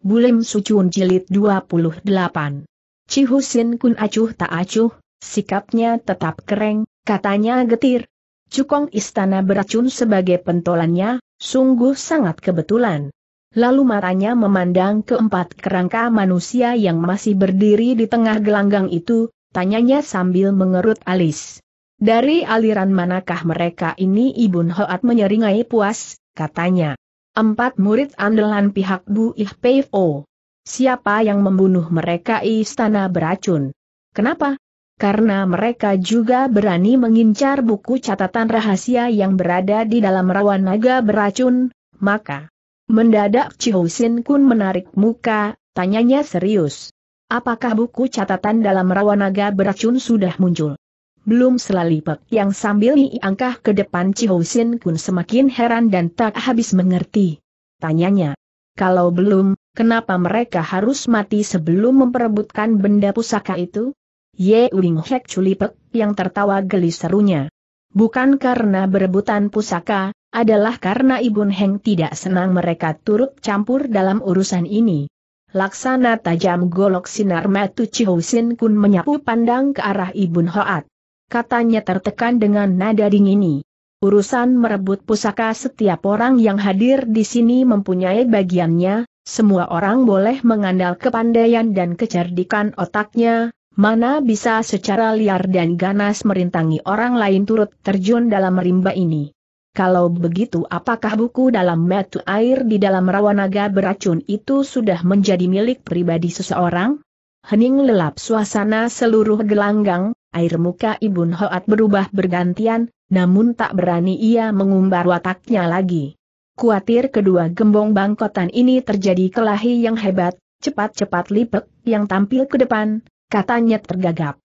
Bulim Sucun Jilid 28. Cihusin kun acuh tak acuh, sikapnya tetap kereng, katanya getir. Cukong istana beracun sebagai pentolannya, sungguh sangat kebetulan. Lalu matanya memandang keempat kerangka manusia yang masih berdiri di tengah gelanggang itu, tanyanya sambil mengerut alis. Dari aliran manakah mereka ini Ibun Hoat menyeringai puas, katanya. Empat murid andalan pihak Bu Ih Peifo. Siapa yang membunuh mereka istana beracun? Kenapa? Karena mereka juga berani mengincar buku catatan rahasia yang berada di dalam rawan naga beracun, maka. Mendadak Chihosin Kun menarik muka, tanyanya serius. Apakah buku catatan dalam rawan naga beracun sudah muncul? Belum Pek yang sambil diangkah ke depan Chihosin Kun semakin heran dan tak habis mengerti. Tanyanya, kalau belum, kenapa mereka harus mati sebelum memperebutkan benda pusaka itu? Ye Wing Hek Chulipek yang tertawa geli serunya. Bukan karena berebutan pusaka, adalah karena Ibun Heng tidak senang mereka turut campur dalam urusan ini. Laksana tajam golok sinar matu Chihosin Kun menyapu pandang ke arah Ibun Hoat katanya tertekan dengan nada ini. Urusan merebut pusaka setiap orang yang hadir di sini mempunyai bagiannya, semua orang boleh mengandal kepandaian dan kecerdikan otaknya, mana bisa secara liar dan ganas merintangi orang lain turut terjun dalam rimba ini. Kalau begitu apakah buku dalam metu air di dalam rawanaga beracun itu sudah menjadi milik pribadi seseorang? Hening lelap suasana seluruh gelanggang, air muka Ibun Hoat berubah bergantian, namun tak berani ia mengumbar wataknya lagi. Kuatir kedua gembong bangkotan ini terjadi kelahi yang hebat, cepat-cepat lipek yang tampil ke depan, katanya tergagap.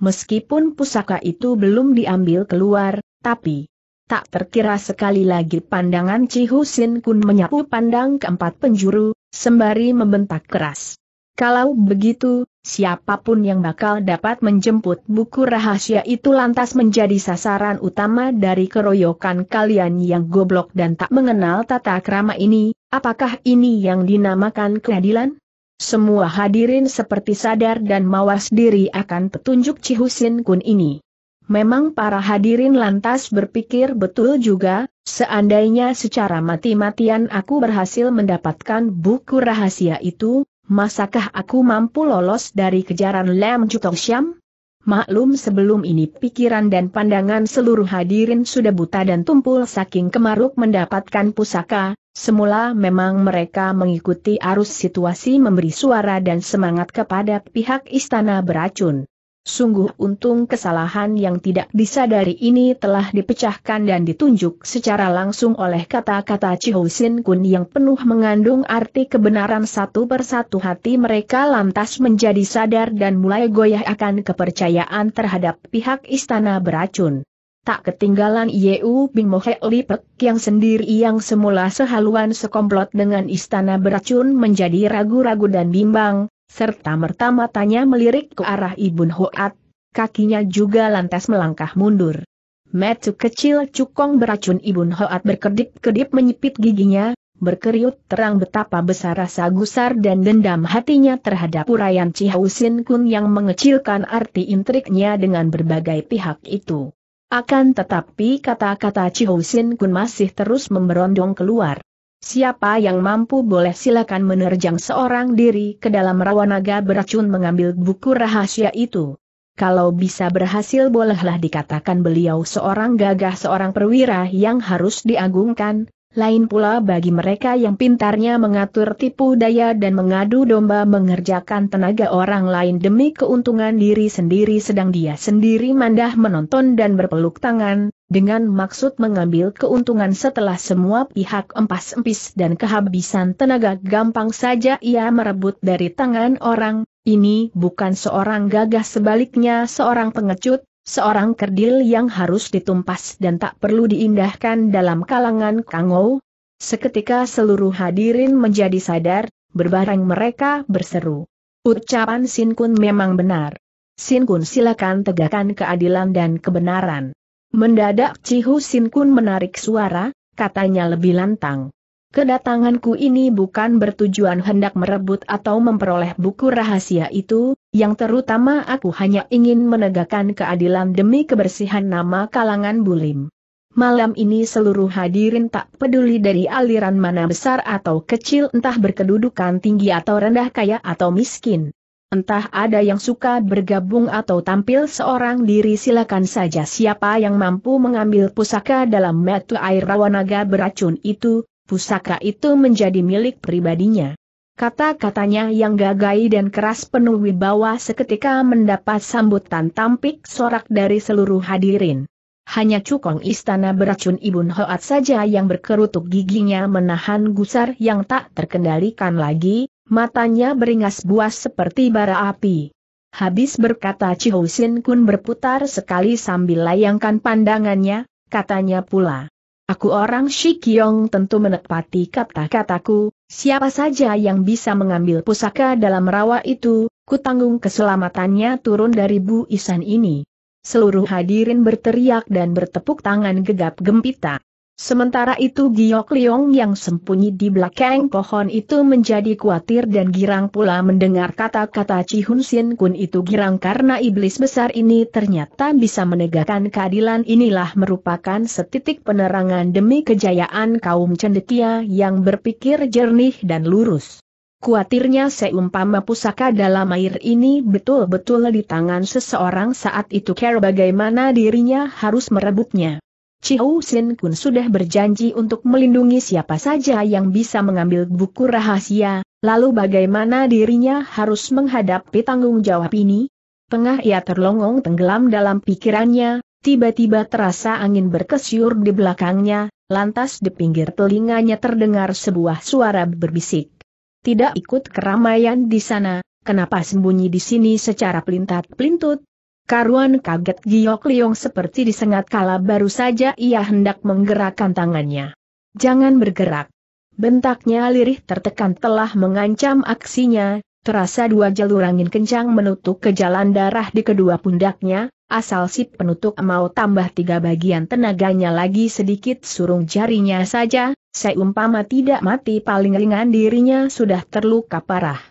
Meskipun pusaka itu belum diambil keluar, tapi tak terkira sekali lagi pandangan Chi Husin Kun menyapu pandang keempat penjuru, sembari membentak keras. Kalau begitu, Siapapun yang bakal dapat menjemput buku rahasia itu lantas menjadi sasaran utama dari keroyokan kalian yang goblok dan tak mengenal tata krama ini, apakah ini yang dinamakan keadilan? Semua hadirin seperti sadar dan mawas diri akan petunjuk Cihusin Kun ini. Memang para hadirin lantas berpikir betul juga, seandainya secara mati-matian aku berhasil mendapatkan buku rahasia itu, masakah aku mampu lolos dari kejaran Lam Jutong Syam? Maklum sebelum ini pikiran dan pandangan seluruh hadirin sudah buta dan tumpul saking kemaruk mendapatkan pusaka, semula memang mereka mengikuti arus situasi memberi suara dan semangat kepada pihak istana beracun. Sungguh untung kesalahan yang tidak disadari ini telah dipecahkan dan ditunjuk secara langsung oleh kata-kata Sin Kun yang penuh mengandung arti kebenaran satu persatu hati mereka lantas menjadi sadar dan mulai goyah akan kepercayaan terhadap pihak istana beracun. Tak ketinggalan Yeu Bing Mohe Lipek yang sendiri yang semula sehaluan sekomplot dengan istana beracun menjadi ragu-ragu dan bimbang, serta merta-matanya melirik ke arah Ibun Hoat, kakinya juga lantas melangkah mundur. Metu kecil cukong beracun Ibun Hoat berkedip-kedip menyipit giginya, berkeriut terang betapa besar rasa gusar dan dendam hatinya terhadap uraian Cihausin Kun yang mengecilkan arti intriknya dengan berbagai pihak itu. Akan tetapi kata-kata Cihousin Kun masih terus memberondong keluar. Siapa yang mampu boleh silakan menerjang seorang diri ke dalam rawa naga beracun mengambil buku rahasia itu. Kalau bisa berhasil bolehlah dikatakan beliau seorang gagah seorang perwira yang harus diagungkan, lain pula bagi mereka yang pintarnya mengatur tipu daya dan mengadu domba mengerjakan tenaga orang lain demi keuntungan diri sendiri sedang dia sendiri mandah menonton dan berpeluk tangan, dengan maksud mengambil keuntungan setelah semua pihak empas-empis dan kehabisan tenaga gampang saja ia merebut dari tangan orang, ini bukan seorang gagah sebaliknya seorang pengecut, Seorang kerdil yang harus ditumpas dan tak perlu diindahkan dalam kalangan kangou. Seketika seluruh hadirin menjadi sadar, berbareng mereka berseru. Ucapan Sin Kun memang benar. Sin Kun silakan tegakkan keadilan dan kebenaran. Mendadak Cihu Sin Kun menarik suara, katanya lebih lantang. Kedatanganku ini bukan bertujuan hendak merebut atau memperoleh buku rahasia itu, yang terutama aku hanya ingin menegakkan keadilan demi kebersihan nama kalangan bulim. Malam ini seluruh hadirin tak peduli dari aliran mana besar atau kecil entah berkedudukan tinggi atau rendah kaya atau miskin. Entah ada yang suka bergabung atau tampil seorang diri silakan saja siapa yang mampu mengambil pusaka dalam metu air rawanaga beracun itu, pusaka itu menjadi milik pribadinya. Kata-katanya yang gagai dan keras penuh wibawa seketika mendapat sambutan tampik sorak dari seluruh hadirin. Hanya cukong istana beracun Ibun Hoat saja yang berkerutuk giginya menahan gusar yang tak terkendalikan lagi, matanya beringas buas seperti bara api. Habis berkata Chihosin Kun berputar sekali sambil layangkan pandangannya, katanya pula. Aku orang Shikyong tentu menepati kata-kataku, Siapa saja yang bisa mengambil pusaka dalam rawa itu, kutanggung keselamatannya turun dari Bu Isan ini. Seluruh hadirin berteriak dan bertepuk tangan gegap gempita. Sementara itu Giok Liong yang sembunyi di belakang pohon itu menjadi khawatir dan girang pula mendengar kata-kata Ci Hun Sin Kun itu girang karena iblis besar ini ternyata bisa menegakkan keadilan inilah merupakan setitik penerangan demi kejayaan kaum cendekia yang berpikir jernih dan lurus. Kuatirnya seumpama pusaka dalam air ini betul-betul di tangan seseorang saat itu care bagaimana dirinya harus merebutnya. Chiu Sin Kun sudah berjanji untuk melindungi siapa saja yang bisa mengambil buku rahasia, lalu bagaimana dirinya harus menghadapi tanggung jawab ini? Tengah ia terlongong tenggelam dalam pikirannya, tiba-tiba terasa angin berkesyur di belakangnya, lantas di pinggir telinganya terdengar sebuah suara berbisik. Tidak ikut keramaian di sana, kenapa sembunyi di sini secara pelintat-pelintut? Karuan kaget Giok Liong seperti disengat kala baru saja ia hendak menggerakkan tangannya. Jangan bergerak. Bentaknya lirih tertekan telah mengancam aksinya, terasa dua jalur angin kencang menutup ke jalan darah di kedua pundaknya, asal si penutup mau tambah tiga bagian tenaganya lagi sedikit surung jarinya saja, seumpama tidak mati paling ringan dirinya sudah terluka parah.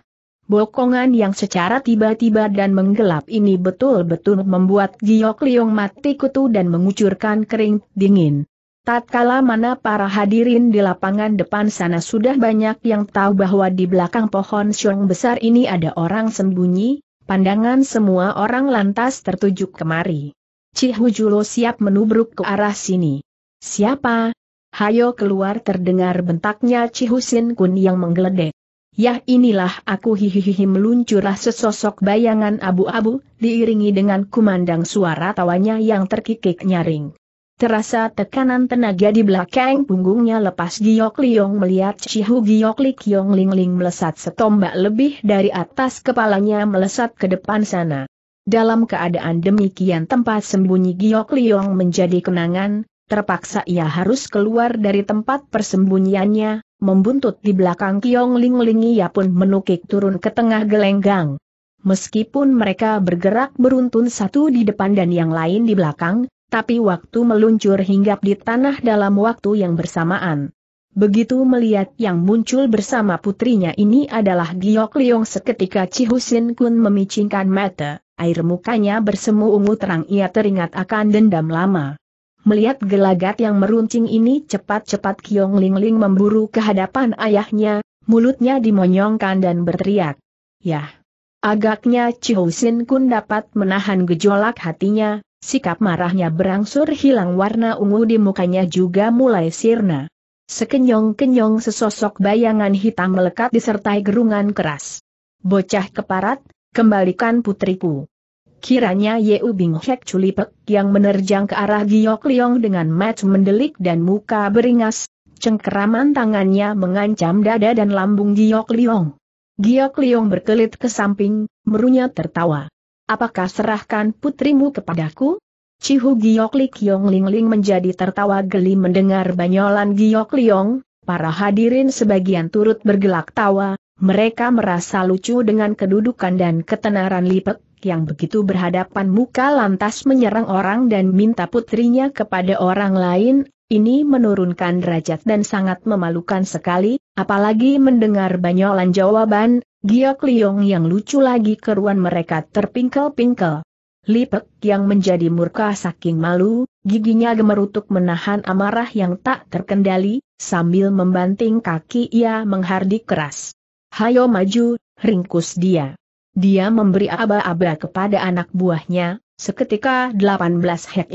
Bokongan yang secara tiba-tiba dan menggelap ini betul-betul membuat Giok Liong mati kutu dan mengucurkan kering dingin. Tatkala mana para hadirin di lapangan depan sana sudah banyak yang tahu bahwa di belakang pohon siung besar ini ada orang sembunyi, pandangan semua orang lantas tertuju kemari. Cihujulo siap menubruk ke arah sini. Siapa? Hayo keluar terdengar bentaknya Cihusin Kun yang menggeledek. Yah inilah aku hihihihi meluncurlah sesosok bayangan abu-abu, diiringi dengan kumandang suara tawanya yang terkikik nyaring. Terasa tekanan tenaga di belakang punggungnya lepas Giok Liong melihat Cihu Giok Lik Lingling melesat setombak lebih dari atas kepalanya melesat ke depan sana. Dalam keadaan demikian tempat sembunyi Giok Liong menjadi kenangan, terpaksa ia harus keluar dari tempat persembunyiannya, Membuntut di belakang Kiong Ling Ling ia pun menukik turun ke tengah gelenggang. Meskipun mereka bergerak beruntun satu di depan dan yang lain di belakang, tapi waktu meluncur hinggap di tanah dalam waktu yang bersamaan. Begitu melihat yang muncul bersama putrinya ini adalah Giok Liong seketika Cihusin Kun memicingkan mata, air mukanya bersemu ungu terang ia teringat akan dendam lama. Melihat gelagat yang meruncing ini cepat-cepat Kiong Ling Ling memburu ke hadapan ayahnya, mulutnya dimonyongkan dan berteriak. Yah! Agaknya Sin Kun dapat menahan gejolak hatinya, sikap marahnya berangsur hilang warna ungu di mukanya juga mulai sirna. Sekenyong-kenyong sesosok bayangan hitam melekat disertai gerungan keras. Bocah keparat, kembalikan putriku. Kiranya Yeu Bing Hek Culipek yang menerjang ke arah Giok Liong dengan match mendelik dan muka beringas, cengkeraman tangannya mengancam dada dan lambung Giok Liong. Giok Liong berkelit ke samping, merunya tertawa. Apakah serahkan putrimu kepadaku? Cihu Giok Li Kiong Ling Ling menjadi tertawa geli mendengar banyolan Giok Liong, para hadirin sebagian turut bergelak tawa, mereka merasa lucu dengan kedudukan dan ketenaran Lipek yang begitu berhadapan muka lantas menyerang orang dan minta putrinya kepada orang lain, ini menurunkan derajat dan sangat memalukan sekali, apalagi mendengar banyolan jawaban, Giok Liong yang lucu lagi keruan mereka terpingkel-pingkel. Lipek yang menjadi murka saking malu, giginya gemerutuk menahan amarah yang tak terkendali, sambil membanting kaki ia menghardik keras. Hayo maju, ringkus dia. Dia memberi aba-aba kepada anak buahnya, seketika 18 Hek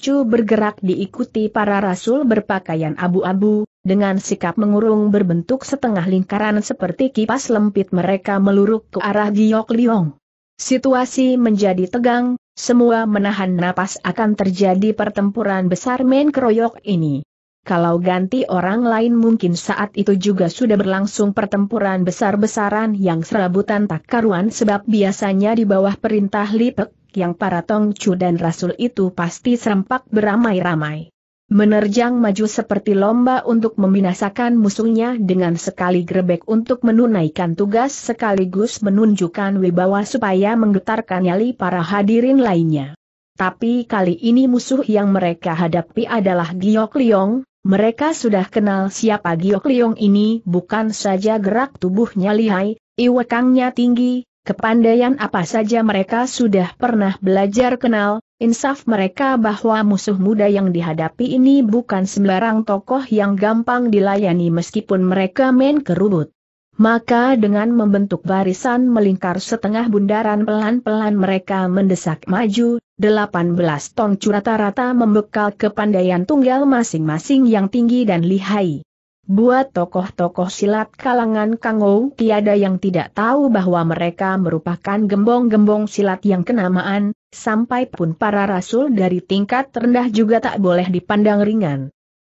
Chu bergerak diikuti para rasul berpakaian abu-abu, dengan sikap mengurung berbentuk setengah lingkaran seperti kipas lempit mereka meluruk ke arah Giok Liong. Situasi menjadi tegang, semua menahan napas akan terjadi pertempuran besar main keroyok ini kalau ganti orang lain mungkin saat itu juga sudah berlangsung pertempuran besar-besaran yang serabutan tak karuan sebab biasanya di bawah perintah Lipek, yang para Tongcu dan Rasul itu pasti serempak beramai-ramai. Menerjang maju seperti lomba untuk membinasakan musuhnya dengan sekali grebek untuk menunaikan tugas sekaligus menunjukkan wibawa supaya menggetarkan nyali para hadirin lainnya. Tapi kali ini musuh yang mereka hadapi adalah Giok Liong, mereka sudah kenal siapa Giok Liong ini bukan saja gerak tubuhnya lihai, iwekangnya tinggi, kepandaian apa saja mereka sudah pernah belajar kenal, insaf mereka bahwa musuh muda yang dihadapi ini bukan sembarang tokoh yang gampang dilayani meskipun mereka main kerubut. Maka dengan membentuk barisan melingkar setengah bundaran pelan-pelan mereka mendesak maju, 18 ton curata rata membekal kepandaian tunggal masing-masing yang tinggi dan lihai. Buat tokoh-tokoh silat kalangan Kangou tiada yang tidak tahu bahwa mereka merupakan gembong-gembong silat yang kenamaan, sampai pun para rasul dari tingkat rendah juga tak boleh dipandang ringan.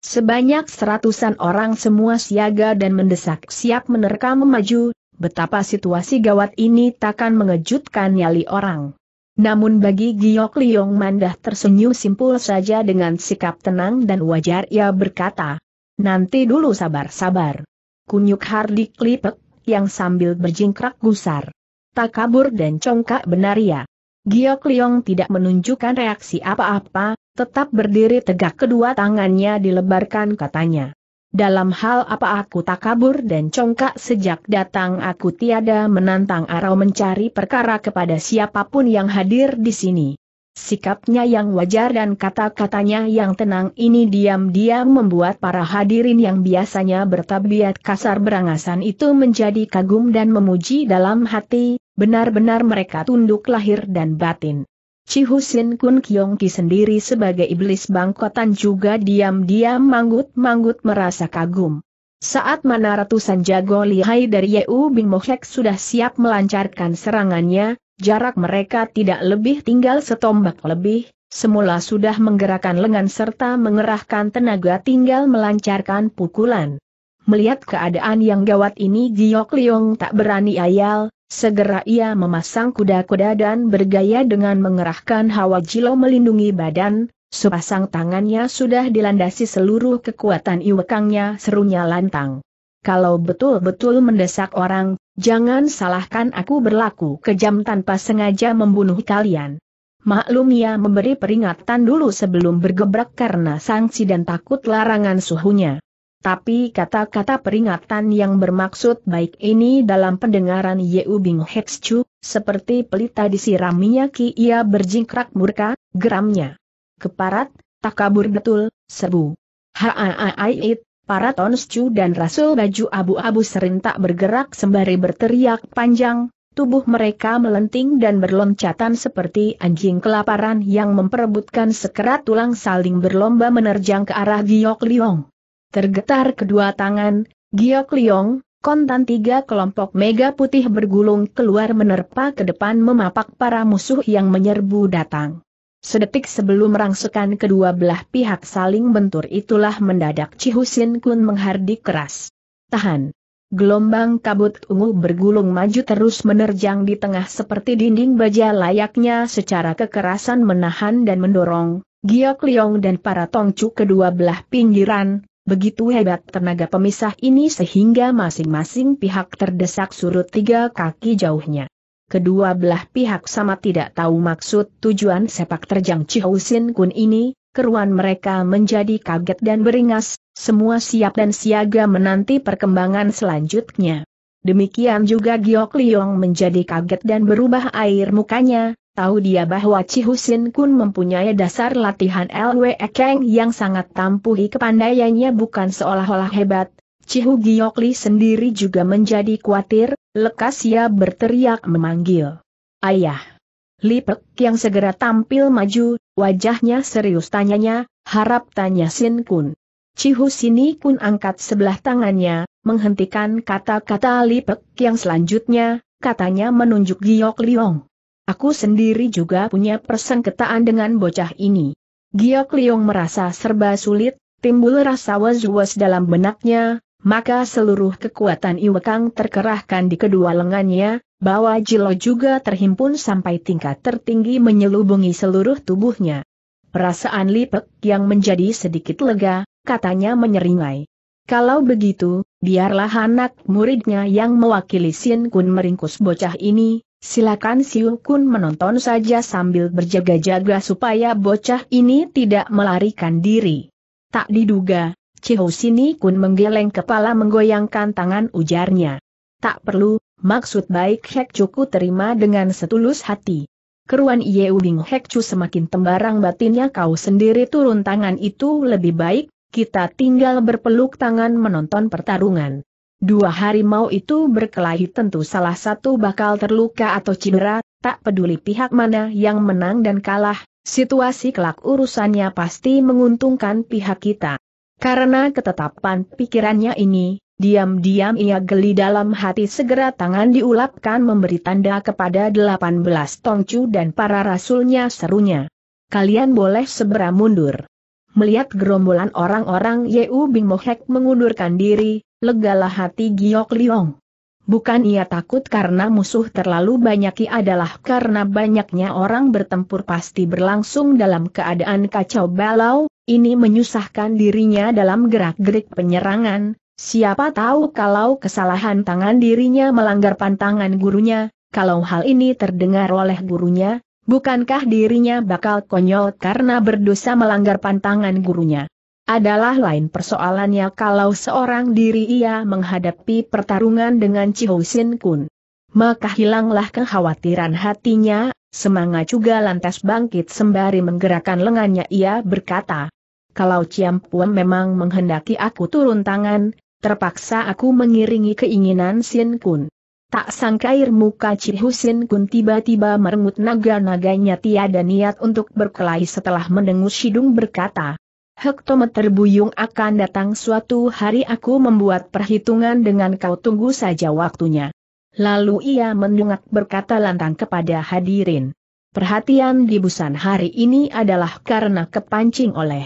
Sebanyak seratusan orang semua siaga dan mendesak siap menerkam maju. betapa situasi gawat ini takkan mengejutkan nyali orang. Namun bagi Giok Liong Mandah tersenyum simpul saja dengan sikap tenang dan wajar ia berkata, Nanti dulu sabar-sabar. Kunyuk Hardik Klipek, yang sambil berjingkrak gusar. Tak kabur dan congkak benar ya. Giok Liong tidak menunjukkan reaksi apa-apa, Tetap berdiri tegak kedua tangannya dilebarkan katanya. Dalam hal apa aku tak kabur dan congkak sejak datang aku tiada menantang arau mencari perkara kepada siapapun yang hadir di sini. Sikapnya yang wajar dan kata-katanya yang tenang ini diam-diam membuat para hadirin yang biasanya bertabiat kasar berangasan itu menjadi kagum dan memuji dalam hati, benar-benar mereka tunduk lahir dan batin. Cihusin Kun Kyong sendiri sebagai iblis bangkotan juga diam-diam manggut-manggut merasa kagum. Saat mana ratusan jago lihai dari Yeu Bin Mohek sudah siap melancarkan serangannya, jarak mereka tidak lebih tinggal setombak lebih, semula sudah menggerakkan lengan serta mengerahkan tenaga tinggal melancarkan pukulan. Melihat keadaan yang gawat ini Giok Liong tak berani ayal, segera ia memasang kuda-kuda dan bergaya dengan mengerahkan hawa jilo melindungi badan, sepasang tangannya sudah dilandasi seluruh kekuatan iwekangnya serunya lantang. Kalau betul-betul mendesak orang, jangan salahkan aku berlaku kejam tanpa sengaja membunuh kalian. Maklum ia memberi peringatan dulu sebelum bergebrak karena sanksi dan takut larangan suhunya. Tapi kata-kata peringatan yang bermaksud baik ini dalam pendengaran Yeu Bing Hexchu, seperti pelita disiram minyak ia berjingkrak murka, geramnya. Keparat, takabur betul, sebu. Haaaiit, para tonscu dan rasul baju abu-abu serentak bergerak sembari berteriak panjang, tubuh mereka melenting dan berloncatan seperti anjing kelaparan yang memperebutkan sekerat tulang saling berlomba menerjang ke arah Giok Liong. Tergetar kedua tangan, Giok Liong, kontan tiga kelompok mega putih bergulung keluar menerpa ke depan memapak para musuh yang menyerbu datang. Sedetik sebelum rangsukan kedua belah pihak saling bentur itulah mendadak Cihusin Kun menghardik keras. Tahan. Gelombang kabut ungu bergulung maju terus menerjang di tengah seperti dinding baja layaknya secara kekerasan menahan dan mendorong, Giok Liong dan para tongcu kedua belah pinggiran, Begitu hebat tenaga pemisah ini sehingga masing-masing pihak terdesak surut tiga kaki jauhnya. Kedua belah pihak sama tidak tahu maksud tujuan sepak terjang Chihousin Kun ini, keruan mereka menjadi kaget dan beringas, semua siap dan siaga menanti perkembangan selanjutnya. Demikian juga Giok Liong menjadi kaget dan berubah air mukanya, Tahu dia bahwa Cihusin Kun mempunyai dasar latihan LWE Keng yang sangat tampuhi kepandaiannya bukan seolah-olah hebat. Cihu Giokli sendiri juga menjadi khawatir, lekas ia berteriak memanggil. Ayah! Lipek yang segera tampil maju, wajahnya serius tanyanya, harap tanya Sin Kun. Cihu Sini Kun angkat sebelah tangannya, menghentikan kata-kata Lipek yang selanjutnya, katanya menunjuk Giok Liong. Aku sendiri juga punya persengketaan dengan bocah ini. Giok Liong merasa serba sulit, timbul rasa was-was dalam benaknya, maka seluruh kekuatan Iwekang terkerahkan di kedua lengannya, bahwa jilo juga terhimpun sampai tingkat tertinggi menyelubungi seluruh tubuhnya. Perasaan Lipek yang menjadi sedikit lega, katanya menyeringai. Kalau begitu, biarlah anak muridnya yang mewakili Sien Kun meringkus bocah ini, Silakan Siu Kun menonton saja sambil berjaga-jaga supaya bocah ini tidak melarikan diri. Tak diduga, Ciho Sini Kun menggeleng kepala menggoyangkan tangan ujarnya. Tak perlu, maksud baik Hek terima dengan setulus hati. Keruan Yeu Bing Hek Chu semakin tembarang batinnya kau sendiri turun tangan itu lebih baik, kita tinggal berpeluk tangan menonton pertarungan. Dua harimau itu berkelahi tentu salah satu bakal terluka atau cedera, tak peduli pihak mana yang menang dan kalah, situasi kelak urusannya pasti menguntungkan pihak kita. Karena ketetapan pikirannya ini, diam-diam ia geli dalam hati segera tangan diulapkan memberi tanda kepada 18 tongcu dan para rasulnya serunya. Kalian boleh segera mundur. Melihat gerombolan orang-orang Yeu Bing Mohek mengundurkan diri, legalah hati Giok Liong. Bukan ia takut karena musuh terlalu banyak ia adalah karena banyaknya orang bertempur pasti berlangsung dalam keadaan kacau balau, ini menyusahkan dirinya dalam gerak-gerik penyerangan, siapa tahu kalau kesalahan tangan dirinya melanggar pantangan gurunya, kalau hal ini terdengar oleh gurunya, bukankah dirinya bakal konyol karena berdosa melanggar pantangan gurunya. Adalah lain persoalannya kalau seorang diri ia menghadapi pertarungan dengan Chihou Sin Kun. Maka hilanglah kekhawatiran hatinya, semangat juga lantas bangkit sembari menggerakkan lengannya ia berkata. Kalau Ciam Puan memang menghendaki aku turun tangan, terpaksa aku mengiringi keinginan Sin Kun. Tak sangka air muka Sin Kun tiba-tiba merengut naga-naganya tiada niat untuk berkelahi setelah mendengus Sidung berkata, Hektometer buyung akan datang suatu hari aku membuat perhitungan dengan kau tunggu saja waktunya. Lalu ia mendungak berkata lantang kepada hadirin. Perhatian di busan hari ini adalah karena kepancing oleh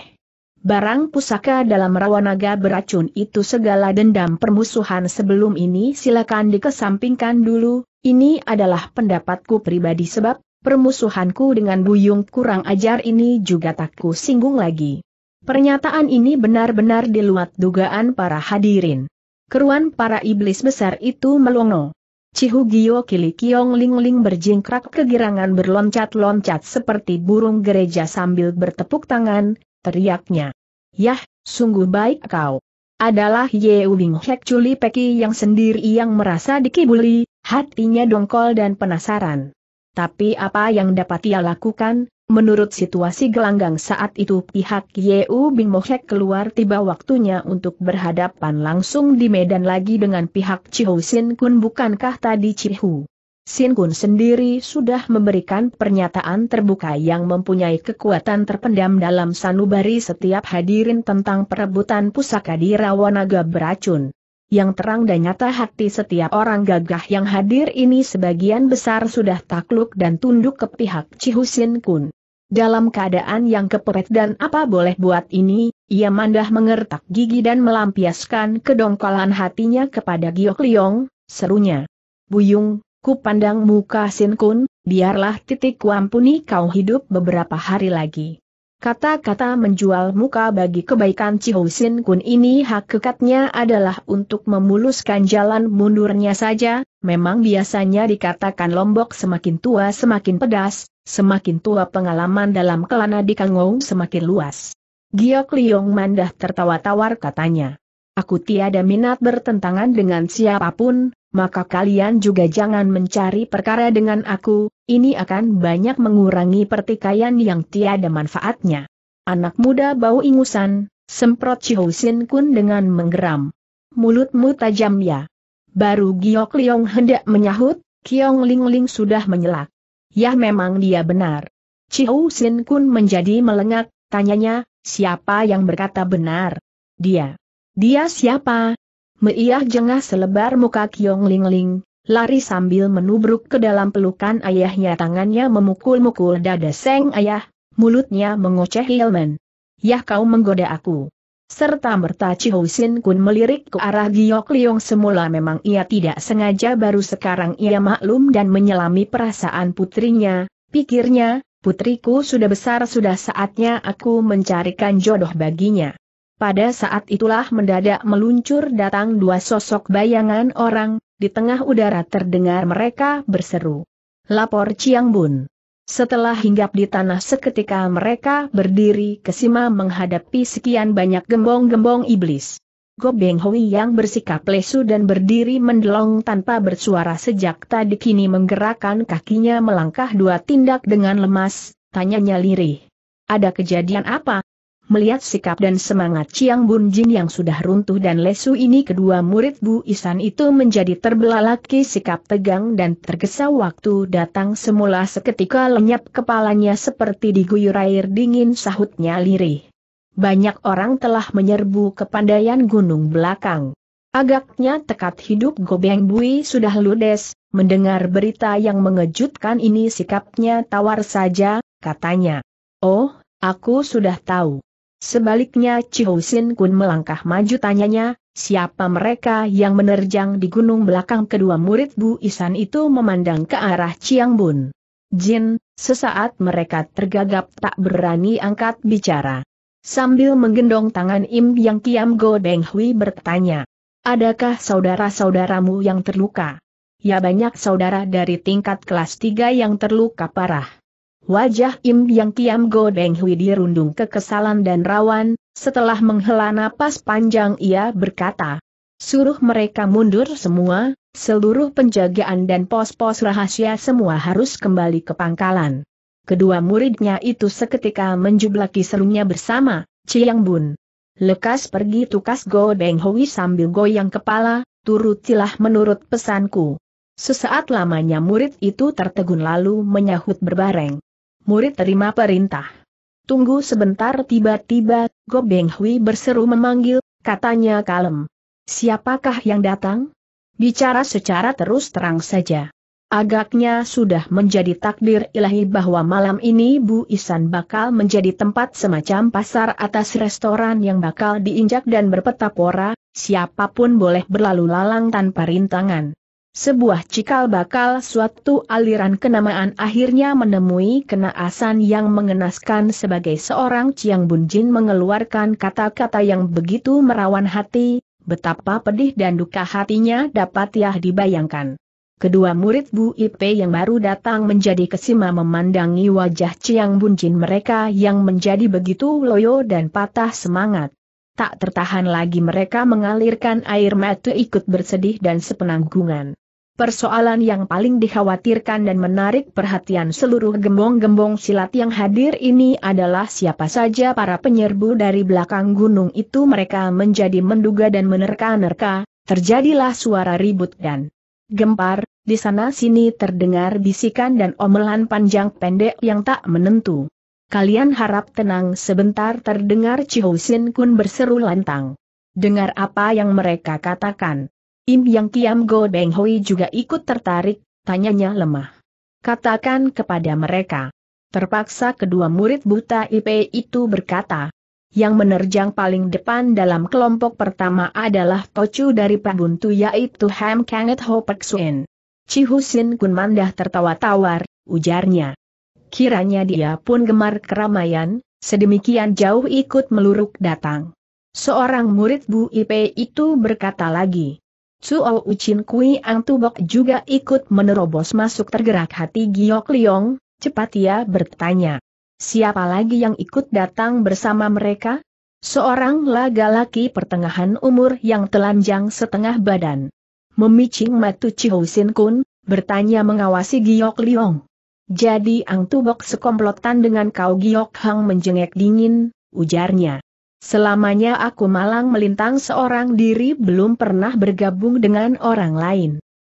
Barang pusaka dalam rawanaga beracun itu segala dendam permusuhan sebelum ini silakan dikesampingkan dulu, ini adalah pendapatku pribadi sebab, permusuhanku dengan Buyung kurang ajar ini juga tak ku singgung lagi. Pernyataan ini benar-benar di luar dugaan para hadirin. Keruan para iblis besar itu melongo. Cihugio Kili Kiong Ling Ling berjingkrak kegirangan berloncat-loncat seperti burung gereja sambil bertepuk tangan, teriaknya. Yah, sungguh baik kau. Adalah Ye Wing Hek Chuli Peki yang sendiri yang merasa dikibuli, hatinya dongkol dan penasaran. Tapi apa yang dapat ia lakukan, Menurut situasi gelanggang saat itu pihak Yeu Bin Mohek keluar tiba waktunya untuk berhadapan langsung di medan lagi dengan pihak Chihu Sin Kun bukankah tadi Chihu Sin Kun sendiri sudah memberikan pernyataan terbuka yang mempunyai kekuatan terpendam dalam sanubari setiap hadirin tentang perebutan pusaka di Rawanaga beracun. Yang terang dan nyata hati setiap orang gagah yang hadir ini sebagian besar sudah takluk dan tunduk ke pihak Chihusin Kun. Dalam keadaan yang kepepet dan apa boleh buat ini, ia mandah mengertak gigi dan melampiaskan kedongkolan hatinya kepada Giok Liong, serunya. Buyung, ku pandang muka Sin Kun, biarlah titik kuampuni kau hidup beberapa hari lagi. Kata-kata menjual muka bagi kebaikan Cihu Sin Kun ini hakikatnya adalah untuk memuluskan jalan mundurnya saja, memang biasanya dikatakan lombok semakin tua semakin pedas, Semakin tua pengalaman dalam kelana di Kangou semakin luas. Giok Liong Mandah tertawa tawar katanya. Aku tiada minat bertentangan dengan siapapun, maka kalian juga jangan mencari perkara dengan aku, ini akan banyak mengurangi pertikaian yang tiada manfaatnya. Anak muda bau ingusan, semprot Chihousin Kun dengan menggeram. Mulutmu tajam ya. Baru Giok Liong hendak menyahut, Kiong Ling Ling sudah menyelak. Ya memang dia benar. Chiu Sin Kun menjadi melengak, tanyanya, siapa yang berkata benar? Dia. Dia siapa? Meiah jengah selebar muka Kiong Ling Ling, lari sambil menubruk ke dalam pelukan ayahnya tangannya memukul-mukul dada seng ayah, mulutnya mengoceh Hilman. Yah kau menggoda aku serta merta Chiho Sin Kun melirik ke arah Giok Liong semula memang ia tidak sengaja baru sekarang ia maklum dan menyelami perasaan putrinya, pikirnya, putriku sudah besar sudah saatnya aku mencarikan jodoh baginya. Pada saat itulah mendadak meluncur datang dua sosok bayangan orang, di tengah udara terdengar mereka berseru. Lapor Chiang Bun. Setelah hinggap di tanah seketika mereka berdiri kesima menghadapi sekian banyak gembong-gembong iblis. Gobeng Hui yang bersikap lesu dan berdiri mendelong tanpa bersuara sejak tadi kini menggerakkan kakinya melangkah dua tindak dengan lemas, tanyanya lirih. Ada kejadian apa? melihat sikap dan semangat Chiang Bun Jin yang sudah runtuh dan lesu ini kedua murid Bu Isan itu menjadi terbelalaki sikap tegang dan tergesa waktu datang semula seketika lenyap kepalanya seperti diguyur air dingin sahutnya lirih. Banyak orang telah menyerbu ke pandayan gunung belakang. Agaknya tekad hidup Gobeng Bui sudah ludes, mendengar berita yang mengejutkan ini sikapnya tawar saja, katanya. Oh, aku sudah tahu. Sebaliknya Chiu Sin Kun melangkah maju tanyanya, siapa mereka yang menerjang di gunung belakang kedua murid Bu Isan itu memandang ke arah Chiang Bun. Jin, sesaat mereka tergagap tak berani angkat bicara. Sambil menggendong tangan Im Yang Kiam Go Beng Hui bertanya, Adakah saudara-saudaramu yang terluka? Ya banyak saudara dari tingkat kelas 3 yang terluka parah. Wajah Im Yang Kiam Go Deng Hui dirundung kekesalan dan rawan, setelah menghela napas panjang ia berkata, Suruh mereka mundur semua, seluruh penjagaan dan pos-pos rahasia semua harus kembali ke pangkalan. Kedua muridnya itu seketika menjublaki serunya bersama, Ciang Bun. Lekas pergi tukas Go Deng Hui sambil goyang kepala, turutilah menurut pesanku. Sesaat lamanya murid itu tertegun lalu menyahut berbareng murid terima perintah. Tunggu sebentar tiba-tiba, Gobeng Hui berseru memanggil, katanya kalem. Siapakah yang datang? Bicara secara terus terang saja. Agaknya sudah menjadi takdir ilahi bahwa malam ini Bu Isan bakal menjadi tempat semacam pasar atas restoran yang bakal diinjak dan berpetapora, siapapun boleh berlalu lalang tanpa rintangan. Sebuah cikal bakal suatu aliran kenamaan akhirnya menemui kenaasan yang mengenaskan sebagai seorang Chiang Bunjin mengeluarkan kata-kata yang begitu merawan hati, betapa pedih dan duka hatinya dapat Yah dibayangkan. Kedua murid Bu Ipe yang baru datang menjadi kesima memandangi wajah Chiang Bunjin mereka yang menjadi begitu loyo dan patah semangat. Tak tertahan lagi mereka mengalirkan air mata ikut bersedih dan sepenanggungan. Persoalan yang paling dikhawatirkan dan menarik perhatian seluruh gembong-gembong silat yang hadir ini adalah siapa saja para penyerbu dari belakang gunung itu mereka menjadi menduga dan menerka-nerka, terjadilah suara ribut dan gempar, di sana-sini terdengar bisikan dan omelan panjang pendek yang tak menentu. Kalian harap tenang sebentar terdengar Chihou Sin Kun berseru lantang. Dengar apa yang mereka katakan. Im Yang Kiam Go Beng Hoi juga ikut tertarik, tanyanya lemah. Katakan kepada mereka. Terpaksa kedua murid buta IP itu berkata. Yang menerjang paling depan dalam kelompok pertama adalah Tocu dari Pabuntu yaitu Ham Kanget Ho Pek Suen. Sin Kun mandah tertawa tawar, ujarnya kiranya dia pun gemar keramaian, sedemikian jauh ikut meluruk datang. Seorang murid Bu Ipe itu berkata lagi. Cuo Ucin Kui Ang Tubok juga ikut menerobos masuk tergerak hati Giok Liong, cepat ia bertanya. Siapa lagi yang ikut datang bersama mereka? Seorang laga laki pertengahan umur yang telanjang setengah badan. Memicing matu Sin Kun, bertanya mengawasi Giok Liong. Jadi Ang Tubok sekomplotan dengan kau Giok Hang menjengek dingin, ujarnya. Selamanya aku malang melintang seorang diri belum pernah bergabung dengan orang lain.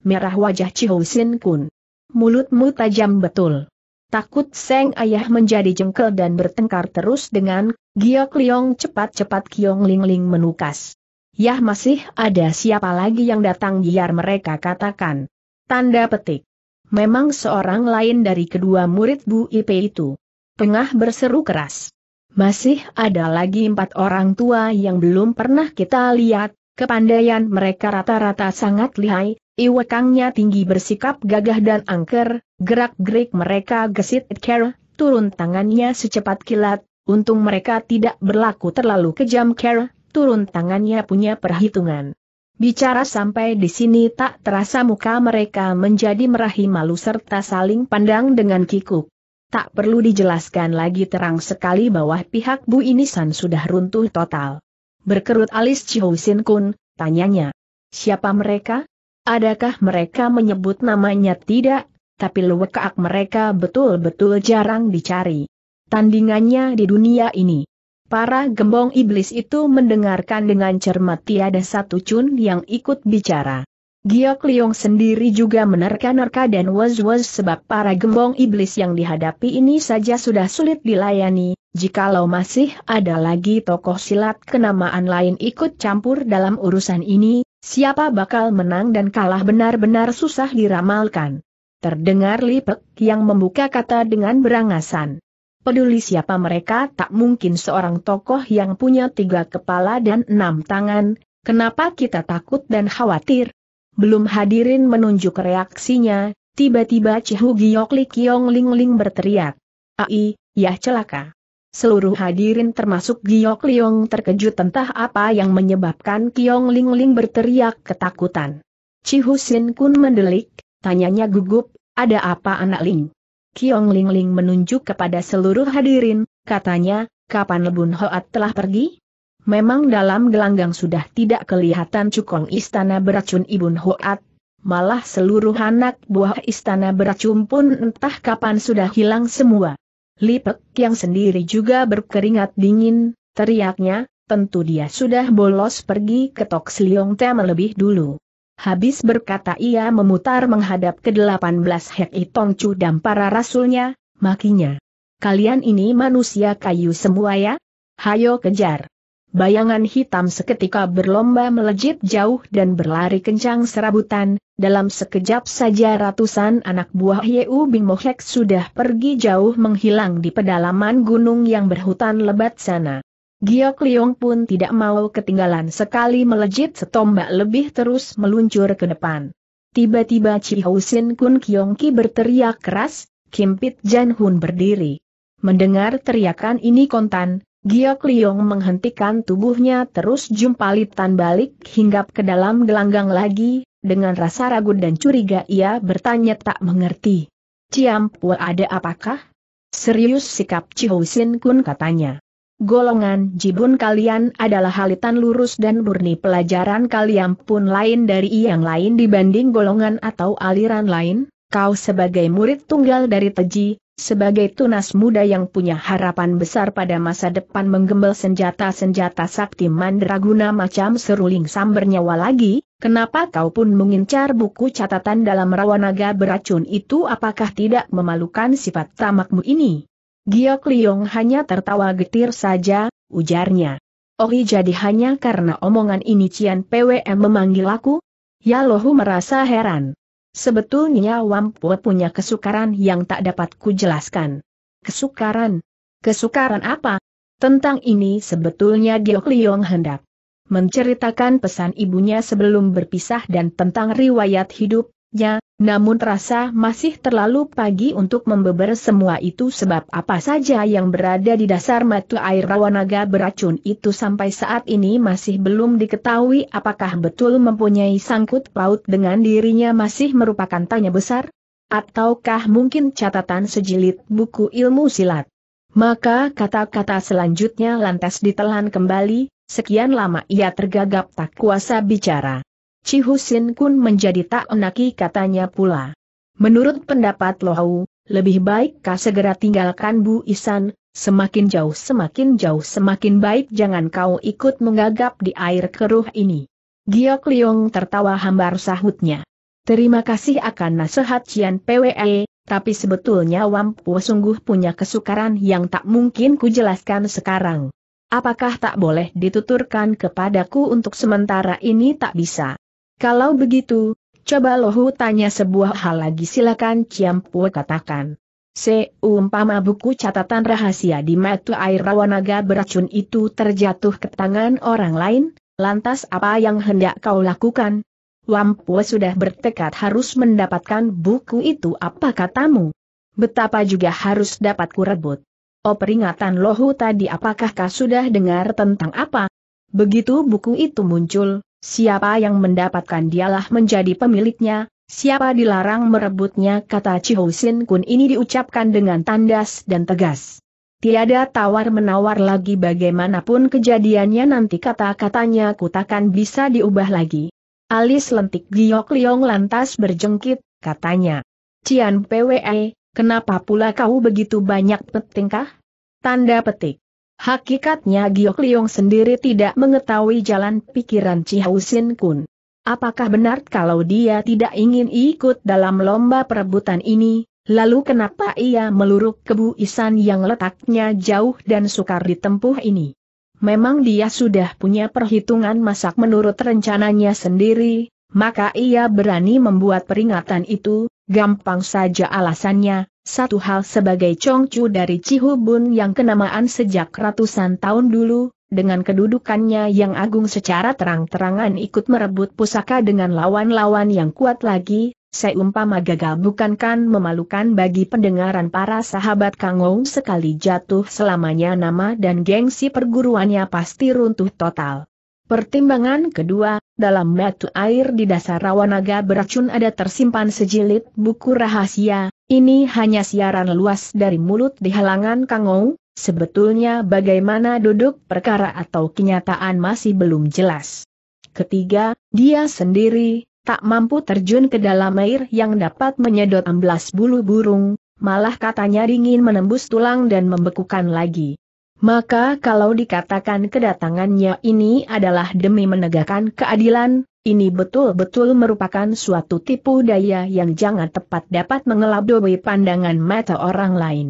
Merah wajah Sin Kun. Mulutmu tajam betul. Takut Seng Ayah menjadi jengkel dan bertengkar terus dengan Giok Liong cepat-cepat Kiong Ling Ling menukas. Yah masih ada siapa lagi yang datang biar mereka katakan. Tanda petik memang seorang lain dari kedua murid Bu Ipe itu. Tengah berseru keras. Masih ada lagi empat orang tua yang belum pernah kita lihat, kepandaian mereka rata-rata sangat lihai, iwekangnya tinggi bersikap gagah dan angker, gerak-gerik mereka gesit care, turun tangannya secepat kilat, untung mereka tidak berlaku terlalu kejam care, turun tangannya punya perhitungan. Bicara sampai di sini tak terasa muka mereka menjadi merahi malu serta saling pandang dengan kikuk. Tak perlu dijelaskan lagi terang sekali bahwa pihak Bu Inisan sudah runtuh total. Berkerut alis Chiu Sin Kun, tanyanya. Siapa mereka? Adakah mereka menyebut namanya tidak, tapi luwekak mereka betul-betul jarang dicari. Tandingannya di dunia ini. Para gembong iblis itu mendengarkan dengan cermat tiada satu cun yang ikut bicara. Giok Liong sendiri juga menerka-nerka dan was-was sebab para gembong iblis yang dihadapi ini saja sudah sulit dilayani, jikalau masih ada lagi tokoh silat kenamaan lain ikut campur dalam urusan ini, siapa bakal menang dan kalah benar-benar susah diramalkan. Terdengar Lipek yang membuka kata dengan berangasan. Peduli siapa mereka tak mungkin seorang tokoh yang punya tiga kepala dan enam tangan, kenapa kita takut dan khawatir? Belum hadirin menunjuk reaksinya, tiba-tiba Cihu Giyok Li Kiong Ling Ling berteriak. Ai, ya celaka. Seluruh hadirin termasuk Giyok Liong terkejut entah apa yang menyebabkan Kiong Ling Ling berteriak ketakutan. Cihusin Kun mendelik, tanyanya gugup, ada apa anak Ling? Kiong Ling Ling menunjuk kepada seluruh hadirin, katanya, kapan Lebun Hoat telah pergi? Memang dalam gelanggang sudah tidak kelihatan cukong istana beracun Ibun Hoat, malah seluruh anak buah istana beracun pun entah kapan sudah hilang semua. Lipek yang sendiri juga berkeringat dingin, teriaknya, tentu dia sudah bolos pergi ke Toks Seliong Tem lebih dulu. Habis berkata ia memutar menghadap ke delapan belas Hek Itongcu dan para rasulnya, makinya. Kalian ini manusia kayu semua ya? Hayo kejar. Bayangan hitam seketika berlomba melejit jauh dan berlari kencang serabutan, dalam sekejap saja ratusan anak buah Yeu Bing Mohek sudah pergi jauh menghilang di pedalaman gunung yang berhutan lebat sana. Giok Liong pun tidak mau ketinggalan sekali melejit setombak lebih terus meluncur ke depan. Tiba-tiba Chi Sin Kun Kiong Ki berteriak keras, Kim Pit Jan Hun berdiri. Mendengar teriakan ini kontan, Giok Liong menghentikan tubuhnya terus jumpalitan balik hinggap ke dalam gelanggang lagi, dengan rasa ragu dan curiga ia bertanya tak mengerti. Ciampu ada apakah? Serius sikap Sin Kun katanya. Golongan jibun kalian adalah halitan lurus dan murni pelajaran kalian pun lain dari yang lain dibanding golongan atau aliran lain, kau sebagai murid tunggal dari Teji, sebagai tunas muda yang punya harapan besar pada masa depan menggembel senjata-senjata sakti mandraguna macam seruling sambernyawa lagi, kenapa kau pun mengincar buku catatan dalam rawanaga beracun itu apakah tidak memalukan sifat tamakmu ini? Giok Liong hanya tertawa getir saja, ujarnya. Oh jadi hanya karena omongan ini Cian PWM memanggil aku? Ya Lohu merasa heran. Sebetulnya Wampu punya kesukaran yang tak dapat kujelaskan. Kesukaran? Kesukaran apa? Tentang ini sebetulnya Giok Liong hendak menceritakan pesan ibunya sebelum berpisah dan tentang riwayat hidupnya, namun terasa masih terlalu pagi untuk membeber semua itu sebab apa saja yang berada di dasar mata air rawanaga beracun itu sampai saat ini masih belum diketahui apakah betul mempunyai sangkut paut dengan dirinya masih merupakan tanya besar? Ataukah mungkin catatan sejilid buku ilmu silat? Maka kata-kata selanjutnya lantas ditelan kembali, sekian lama ia tergagap tak kuasa bicara. Si Husin Kun menjadi tak enaki katanya pula. Menurut pendapat Lohau, lebih baik kau segera tinggalkan Bu Isan, semakin jauh semakin jauh semakin baik jangan kau ikut menggagap di air keruh ini. Giok Liong tertawa hambar sahutnya. Terima kasih akan nasihat Cian PWE, tapi sebetulnya Wampu sungguh punya kesukaran yang tak mungkin kujelaskan sekarang. Apakah tak boleh dituturkan kepadaku untuk sementara ini tak bisa? Kalau begitu, coba lohu tanya sebuah hal lagi silakan Ciampu katakan. Seumpama buku catatan rahasia di mata air rawanaga beracun itu terjatuh ke tangan orang lain, lantas apa yang hendak kau lakukan? Wampu sudah bertekad harus mendapatkan buku itu apa katamu? Betapa juga harus dapat kurebut. Oh peringatan lohu tadi apakah kau sudah dengar tentang apa? Begitu buku itu muncul, Siapa yang mendapatkan dialah menjadi pemiliknya, siapa dilarang merebutnya kata Sin Kun ini diucapkan dengan tandas dan tegas. Tiada tawar-menawar lagi bagaimanapun kejadiannya nanti kata-katanya kutakan bisa diubah lagi. Alis lentik Giok Liong lantas berjengkit, katanya. Cian PWE, kenapa pula kau begitu banyak petingkah? Tanda petik. Hakikatnya Giok Liong sendiri tidak mengetahui jalan pikiran Sin Kun. Apakah benar kalau dia tidak ingin ikut dalam lomba perebutan ini, lalu kenapa ia meluruk Isan yang letaknya jauh dan sukar ditempuh ini? Memang dia sudah punya perhitungan masak menurut rencananya sendiri, maka ia berani membuat peringatan itu, gampang saja alasannya, satu hal sebagai congcu dari Cihubun yang kenamaan sejak ratusan tahun dulu, dengan kedudukannya yang agung secara terang-terangan ikut merebut pusaka dengan lawan-lawan yang kuat lagi, seumpama gagal bukankan memalukan bagi pendengaran para sahabat Kangou sekali jatuh selamanya nama dan gengsi perguruannya pasti runtuh total. Pertimbangan kedua, dalam metu air di dasar Rawanaga beracun ada tersimpan sejilid buku rahasia, ini hanya siaran luas dari mulut di halangan Kangou, sebetulnya bagaimana duduk perkara atau kenyataan masih belum jelas. Ketiga, dia sendiri, tak mampu terjun ke dalam air yang dapat menyedot amblas bulu burung, malah katanya dingin menembus tulang dan membekukan lagi. Maka kalau dikatakan kedatangannya ini adalah demi menegakkan keadilan, ini betul-betul merupakan suatu tipu daya yang jangan tepat dapat mengelabui pandangan mata orang lain.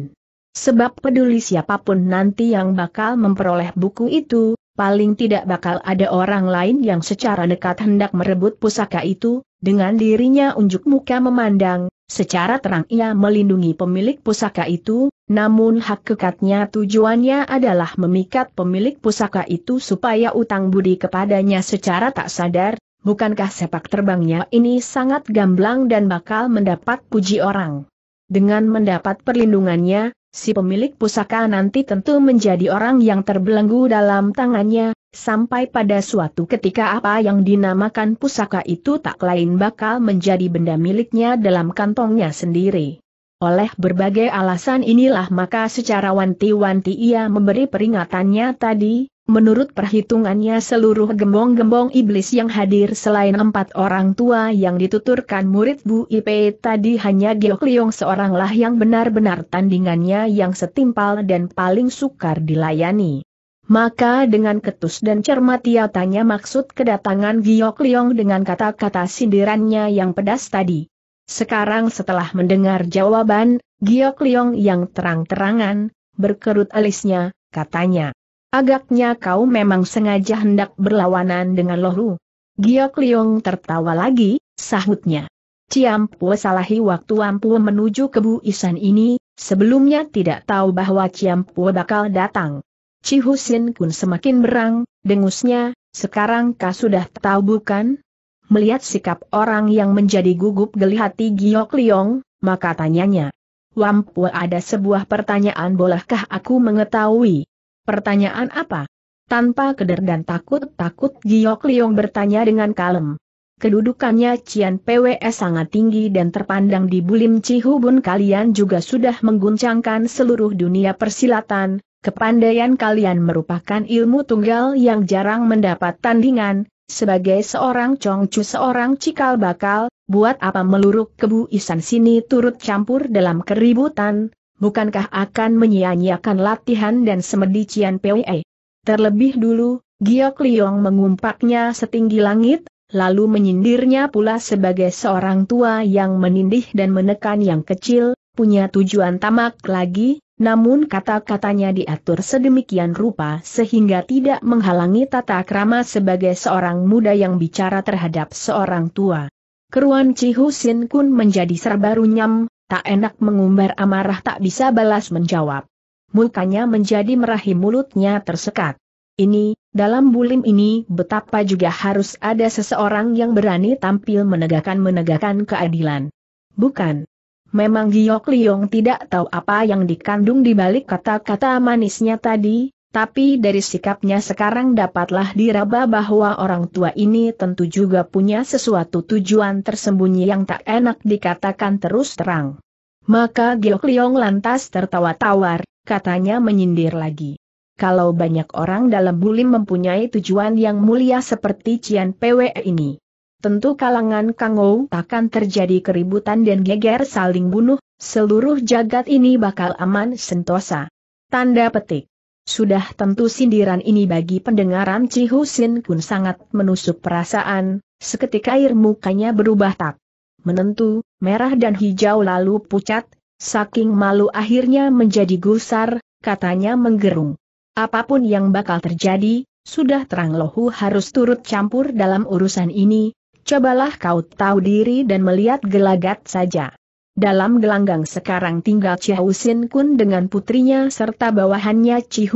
Sebab peduli siapapun nanti yang bakal memperoleh buku itu, paling tidak bakal ada orang lain yang secara dekat hendak merebut pusaka itu, dengan dirinya unjuk muka memandang, secara terang ia melindungi pemilik pusaka itu, namun hak kekatnya tujuannya adalah memikat pemilik pusaka itu supaya utang budi kepadanya secara tak sadar, bukankah sepak terbangnya ini sangat gamblang dan bakal mendapat puji orang? Dengan mendapat perlindungannya, si pemilik pusaka nanti tentu menjadi orang yang terbelenggu dalam tangannya, sampai pada suatu ketika apa yang dinamakan pusaka itu tak lain bakal menjadi benda miliknya dalam kantongnya sendiri. Oleh berbagai alasan inilah maka secara wanti-wanti ia memberi peringatannya tadi, Menurut perhitungannya seluruh gembong-gembong iblis yang hadir selain empat orang tua yang dituturkan murid Bu Ipe tadi hanya Geok Leong seoranglah yang benar-benar tandingannya yang setimpal dan paling sukar dilayani. Maka dengan ketus dan cermat ia tanya maksud kedatangan Giok Leong dengan kata-kata sindirannya yang pedas tadi. Sekarang setelah mendengar jawaban, Giok Leong yang terang-terangan, berkerut alisnya, katanya. Agaknya kau memang sengaja hendak berlawanan dengan Lohu. Giok Liong tertawa lagi, sahutnya. Ciampu salahi waktu ampu menuju Isan ini, sebelumnya tidak tahu bahwa Ciampu bakal datang. Cihusin Kun semakin berang, dengusnya, sekarang kau sudah tahu bukan? Melihat sikap orang yang menjadi gugup geli hati Giok Liong, maka tanyanya. Wampu ada sebuah pertanyaan bolehkah aku mengetahui? Pertanyaan apa? Tanpa keder dan takut-takut Giok Liong bertanya dengan kalem. Kedudukannya Cian PWS sangat tinggi dan terpandang di Bulim Cihubun kalian juga sudah mengguncangkan seluruh dunia persilatan, kepandaian kalian merupakan ilmu tunggal yang jarang mendapat tandingan, sebagai seorang congcu seorang cikal bakal, buat apa meluruk isan sini turut campur dalam keributan, bukankah akan menyia-nyiakan latihan dan semedi Cian Pwe? Terlebih dulu, Giok Liong mengumpaknya setinggi langit, lalu menyindirnya pula sebagai seorang tua yang menindih dan menekan yang kecil, punya tujuan tamak lagi, namun kata-katanya diatur sedemikian rupa sehingga tidak menghalangi tata krama sebagai seorang muda yang bicara terhadap seorang tua. Keruan Cihusin Kun menjadi serba runyam, Tak enak mengumbar amarah tak bisa balas menjawab. Mukanya menjadi merahi mulutnya tersekat. Ini, dalam bulim ini betapa juga harus ada seseorang yang berani tampil menegakkan-menegakkan keadilan. Bukan. Memang Giok Liong tidak tahu apa yang dikandung di balik kata-kata manisnya tadi, tapi dari sikapnya sekarang dapatlah diraba bahwa orang tua ini tentu juga punya sesuatu tujuan tersembunyi yang tak enak dikatakan terus terang. Maka Giok Liong lantas tertawa tawar, katanya menyindir lagi. Kalau banyak orang dalam bulim mempunyai tujuan yang mulia seperti Cian PWE ini. Tentu kalangan Kangou takkan terjadi keributan dan geger saling bunuh, seluruh jagat ini bakal aman sentosa. Tanda petik. Sudah tentu sindiran ini bagi pendengaran Cihusin Husin Kun sangat menusuk perasaan, seketika air mukanya berubah tak menentu, merah dan hijau lalu pucat, saking malu akhirnya menjadi gusar, katanya menggerung. Apapun yang bakal terjadi, sudah terang lohu harus turut campur dalam urusan ini, cobalah kau tahu diri dan melihat gelagat saja. Dalam gelanggang sekarang tinggal Chiao Kun dengan putrinya serta bawahannya Chi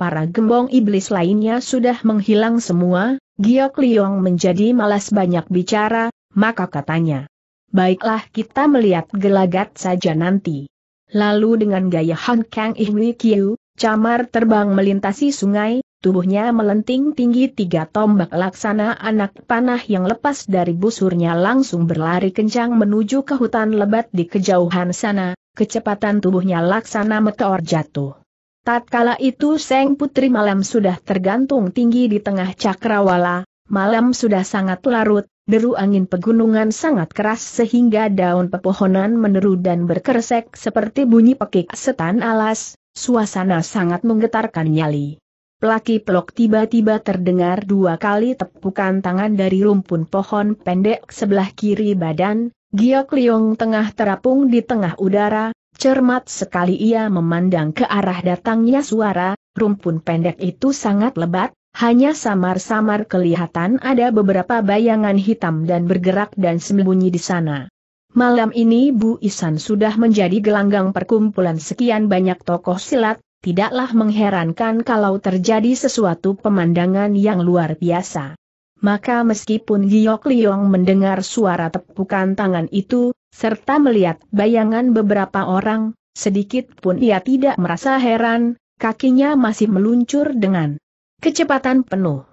para gembong iblis lainnya sudah menghilang semua, Giok Liong menjadi malas banyak bicara, maka katanya. Baiklah kita melihat gelagat saja nanti. Lalu dengan gaya Han Kang Iwi Kiu, camar terbang melintasi sungai, Tubuhnya melenting tinggi tiga tombak laksana anak panah yang lepas dari busurnya langsung berlari kencang menuju ke hutan lebat di kejauhan sana, kecepatan tubuhnya laksana meteor jatuh. Tatkala itu Seng Putri Malam sudah tergantung tinggi di tengah cakrawala, malam sudah sangat larut, deru angin pegunungan sangat keras sehingga daun pepohonan meneru dan berkeresek seperti bunyi pekik setan alas, suasana sangat menggetarkan nyali. Pelaki pelok tiba-tiba terdengar dua kali tepukan tangan dari rumpun pohon pendek sebelah kiri badan, Giok Liong tengah terapung di tengah udara, cermat sekali ia memandang ke arah datangnya suara, rumpun pendek itu sangat lebat, hanya samar-samar kelihatan ada beberapa bayangan hitam dan bergerak dan sembunyi di sana. Malam ini Bu Isan sudah menjadi gelanggang perkumpulan sekian banyak tokoh silat, tidaklah mengherankan kalau terjadi sesuatu pemandangan yang luar biasa. Maka meskipun Giok Liong mendengar suara tepukan tangan itu, serta melihat bayangan beberapa orang, sedikit pun ia tidak merasa heran, kakinya masih meluncur dengan kecepatan penuh.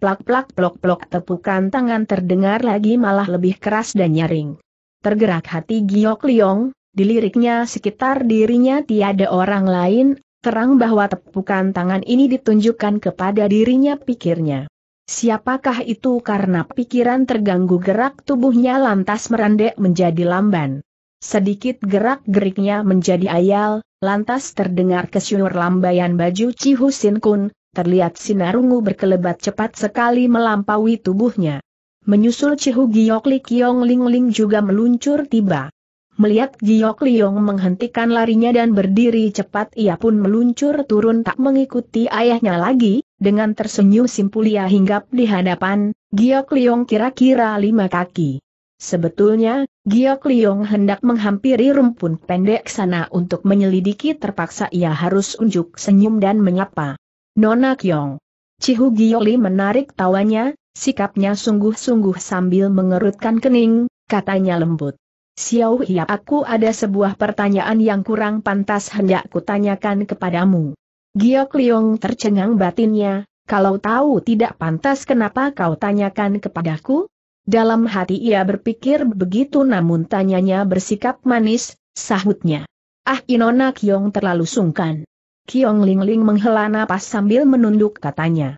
Plak-plak plok-plok tepukan tangan terdengar lagi malah lebih keras dan nyaring. Tergerak hati Giok Liong, diliriknya sekitar dirinya tiada orang lain Terang bahwa tepukan tangan ini ditunjukkan kepada dirinya pikirnya. Siapakah itu karena pikiran terganggu gerak tubuhnya lantas merendek menjadi lamban. Sedikit gerak-geriknya menjadi ayal, lantas terdengar kesyur lambayan baju cihusin Sin Kun, terlihat sinar ungu berkelebat cepat sekali melampaui tubuhnya. Menyusul Cihu Giok Li Kiong Ling Ling juga meluncur tiba. Melihat Giok Liong menghentikan larinya dan berdiri cepat ia pun meluncur turun tak mengikuti ayahnya lagi, dengan tersenyum simpul ia hinggap di hadapan, Giok Liong kira-kira lima kaki. Sebetulnya, Giok Liong hendak menghampiri rumpun pendek sana untuk menyelidiki terpaksa ia harus unjuk senyum dan menyapa. Nona Kyong. Cihu Li menarik tawanya, sikapnya sungguh-sungguh sambil mengerutkan kening, katanya lembut. Xiao Hia, aku ada sebuah pertanyaan yang kurang pantas hendak kutanyakan kepadamu. Giok Liong tercengang batinnya, kalau tahu tidak pantas kenapa kau tanyakan kepadaku? Dalam hati ia berpikir begitu namun tanyanya bersikap manis, sahutnya. Ah Inona Kiong terlalu sungkan. Kiong Lingling -ling menghela napas sambil menunduk katanya.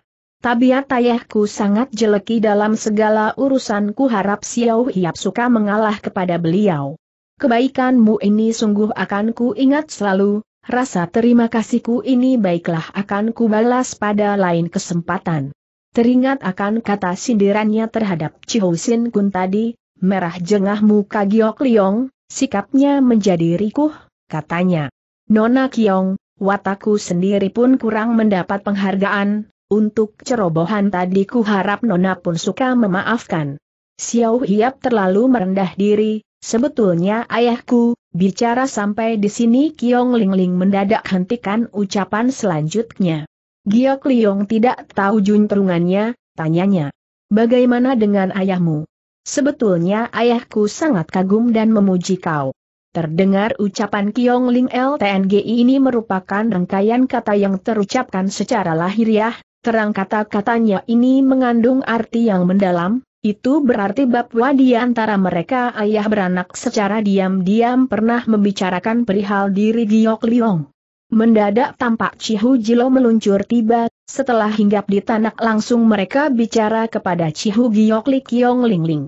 Tabiat ayahku sangat jeleki dalam segala urusanku harap Xiao Hiap suka mengalah kepada beliau. Kebaikanmu ini sungguh akan ku ingat selalu, rasa terima kasihku ini baiklah akan ku balas pada lain kesempatan. Teringat akan kata sindirannya terhadap Sin Kun tadi, merah jengah muka Giok Liong, sikapnya menjadi rikuh, katanya. Nona Kiong, wataku sendiri pun kurang mendapat penghargaan, untuk cerobohan tadi ku harap Nona pun suka memaafkan. Xiao Hiap terlalu merendah diri, sebetulnya ayahku, bicara sampai di sini Kiong Ling Ling mendadak hentikan ucapan selanjutnya. Giok Liong tidak tahu juntrungannya, tanyanya. Bagaimana dengan ayahmu? Sebetulnya ayahku sangat kagum dan memuji kau. Terdengar ucapan Kiong Ling LTNGI ini merupakan rangkaian kata yang terucapkan secara lahiriah, Terang kata-katanya ini mengandung arti yang mendalam, itu berarti bahwa di antara mereka ayah beranak secara diam-diam pernah membicarakan perihal diri Giok Liong. Mendadak tampak Cihu Jilo meluncur tiba, setelah hinggap di tanah langsung mereka bicara kepada Cihu Giok Li Kiong Ling Ling.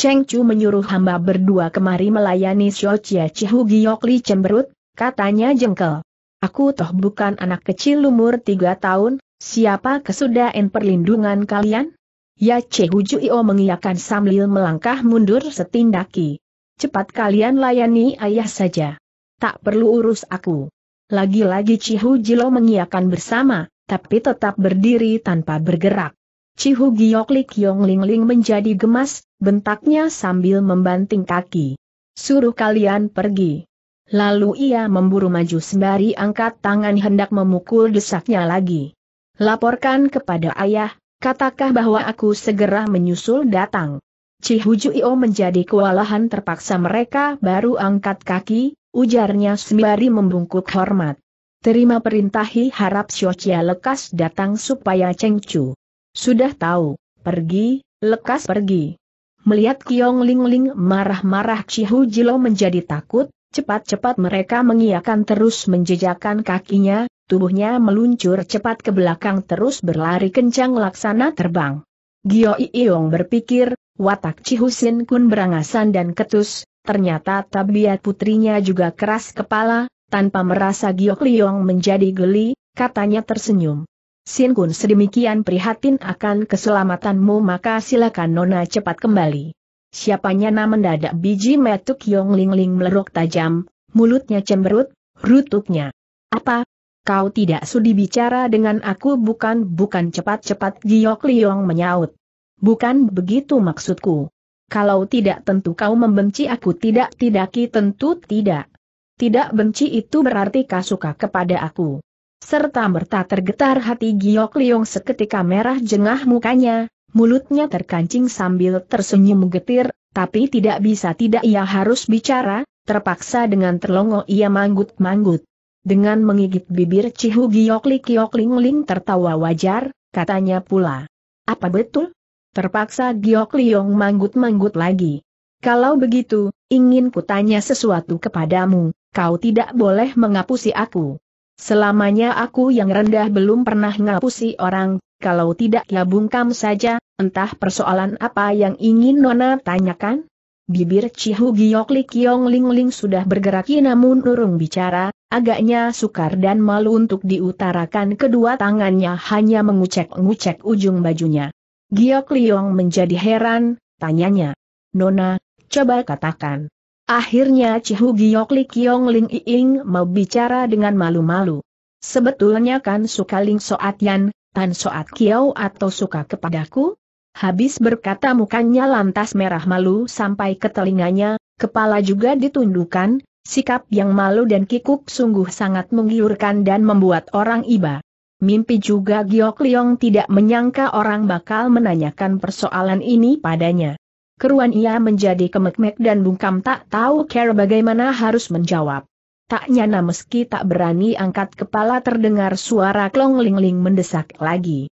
Cheng Chu menyuruh hamba berdua kemari melayani Xiaochia Cihu Giok Li cemberut, katanya jengkel. Aku toh bukan anak kecil umur tiga tahun, Siapa kesudahan perlindungan kalian? Ya Cehujuio mengiakan sambil melangkah mundur setindaki. Cepat kalian layani ayah saja. Tak perlu urus aku. Lagi-lagi Jilo mengiakan bersama, tapi tetap berdiri tanpa bergerak. Cihu Giok Lik Yong Ling Ling menjadi gemas, bentaknya sambil membanting kaki. Suruh kalian pergi. Lalu ia memburu maju sembari angkat tangan hendak memukul desaknya lagi. Laporkan kepada ayah, katakah bahwa aku segera menyusul datang. Io menjadi kewalahan terpaksa mereka baru angkat kaki, ujarnya sembari membungkuk hormat. Terima perintah harap Siocia lekas datang supaya Cengcu. Sudah tahu, pergi, lekas pergi. Melihat Kiong Ling Ling marah-marah Cihu Jilo menjadi takut, Cepat-cepat mereka mengiakan terus menjejakkan kakinya, tubuhnya meluncur cepat ke belakang terus berlari kencang laksana terbang. Gio Iyong berpikir, watak Cihusin Kun berangasan dan ketus, ternyata tabiat putrinya juga keras kepala, tanpa merasa Gio Liyong menjadi geli, katanya tersenyum. Sin Kun sedemikian prihatin akan keselamatanmu maka silakan Nona cepat kembali. Siapanya nama mendadak biji metuk Yong Ling Ling melerok tajam, mulutnya cemberut, rutuknya. Apa? Kau tidak sudi bicara dengan aku bukan bukan cepat-cepat Giok Liong menyaut. Bukan begitu maksudku. Kalau tidak tentu kau membenci aku tidak tidak tentu tidak. Tidak benci itu berarti kau suka kepada aku. Serta merta tergetar hati Giok Liong seketika merah jengah mukanya, mulutnya terkancing sambil tersenyum getir, tapi tidak bisa tidak ia harus bicara, terpaksa dengan terlongo ia manggut-manggut. Dengan mengigit bibir Cihu Giokli Kiokling-ling tertawa wajar, katanya pula. Apa betul? Terpaksa Giok Yong manggut-manggut lagi. Kalau begitu, ingin kutanya sesuatu kepadamu, kau tidak boleh mengapusi aku. Selamanya aku yang rendah belum pernah ngapusi orang, kalau tidak ya bungkam saja, entah persoalan apa yang ingin Nona tanyakan? Bibir Cihu Giok Li Kiong Ling Ling sudah bergerak namun nurung bicara, agaknya sukar dan malu untuk diutarakan kedua tangannya hanya mengucek-ngucek ujung bajunya. Giok Liong menjadi heran, tanyanya. Nona, coba katakan. Akhirnya Cihu Giok Li Kiong Ling Ing mau bicara dengan malu-malu. Sebetulnya kan suka Soat Yan, Tan Soat Kiau atau suka kepadaku? Habis berkata mukanya lantas merah malu sampai ke telinganya, kepala juga ditundukkan, sikap yang malu dan kikuk sungguh sangat menggiurkan dan membuat orang iba. Mimpi juga Giok Liong tidak menyangka orang bakal menanyakan persoalan ini padanya. Keruan ia menjadi kemek-mek dan bungkam tak tahu cara bagaimana harus menjawab. Tak nyana meski tak berani angkat kepala terdengar suara klong ling mendesak lagi.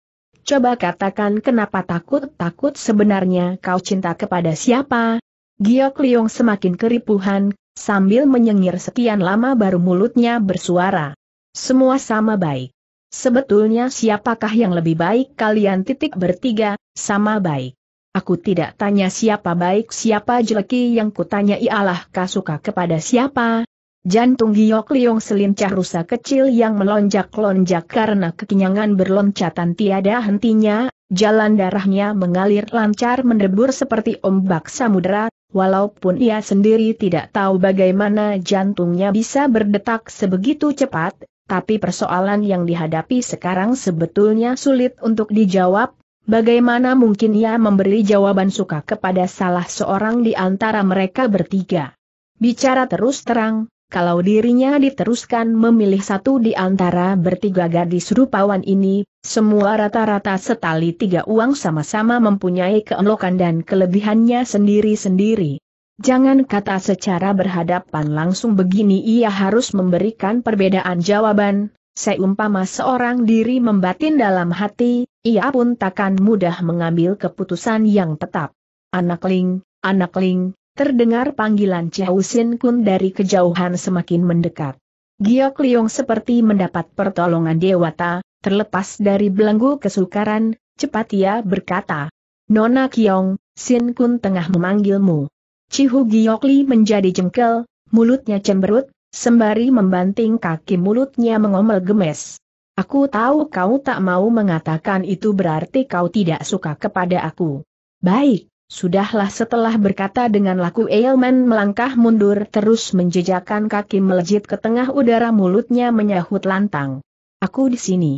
Coba katakan kenapa takut-takut sebenarnya kau cinta kepada siapa? Giok Liong semakin keripuhan, sambil menyengir sekian lama baru mulutnya bersuara. Semua sama baik. Sebetulnya siapakah yang lebih baik kalian titik bertiga, sama baik. Aku tidak tanya siapa baik siapa jeleki yang kutanya ialah kasuka kepada siapa, Jantung Giok Liong selincah rusa kecil yang melonjak-lonjak karena kekenyangan berloncatan tiada hentinya, jalan darahnya mengalir lancar mendebur seperti ombak samudera, walaupun ia sendiri tidak tahu bagaimana jantungnya bisa berdetak sebegitu cepat, tapi persoalan yang dihadapi sekarang sebetulnya sulit untuk dijawab, bagaimana mungkin ia memberi jawaban suka kepada salah seorang di antara mereka bertiga. Bicara terus terang, kalau dirinya diteruskan memilih satu di antara bertiga gadis rupawan ini, semua rata-rata setali tiga uang sama-sama mempunyai keelokan dan kelebihannya sendiri-sendiri. Jangan kata secara berhadapan langsung begini ia harus memberikan perbedaan jawaban, seumpama seorang diri membatin dalam hati, ia pun takkan mudah mengambil keputusan yang tetap. Anak Ling, anak Ling, Terdengar panggilan Chiao Sin Kun dari kejauhan semakin mendekat. Giok Liong seperti mendapat pertolongan dewata, terlepas dari belenggu kesukaran, cepat ia berkata. Nona Kiong, Sin Kun tengah memanggilmu. Cihu Giok Li menjadi jengkel, mulutnya cemberut, sembari membanting kaki mulutnya mengomel gemes. Aku tahu kau tak mau mengatakan itu berarti kau tidak suka kepada aku. Baik, Sudahlah setelah berkata dengan laku Eilman melangkah mundur terus menjejakkan kaki melejit ke tengah udara mulutnya menyahut lantang. Aku di sini.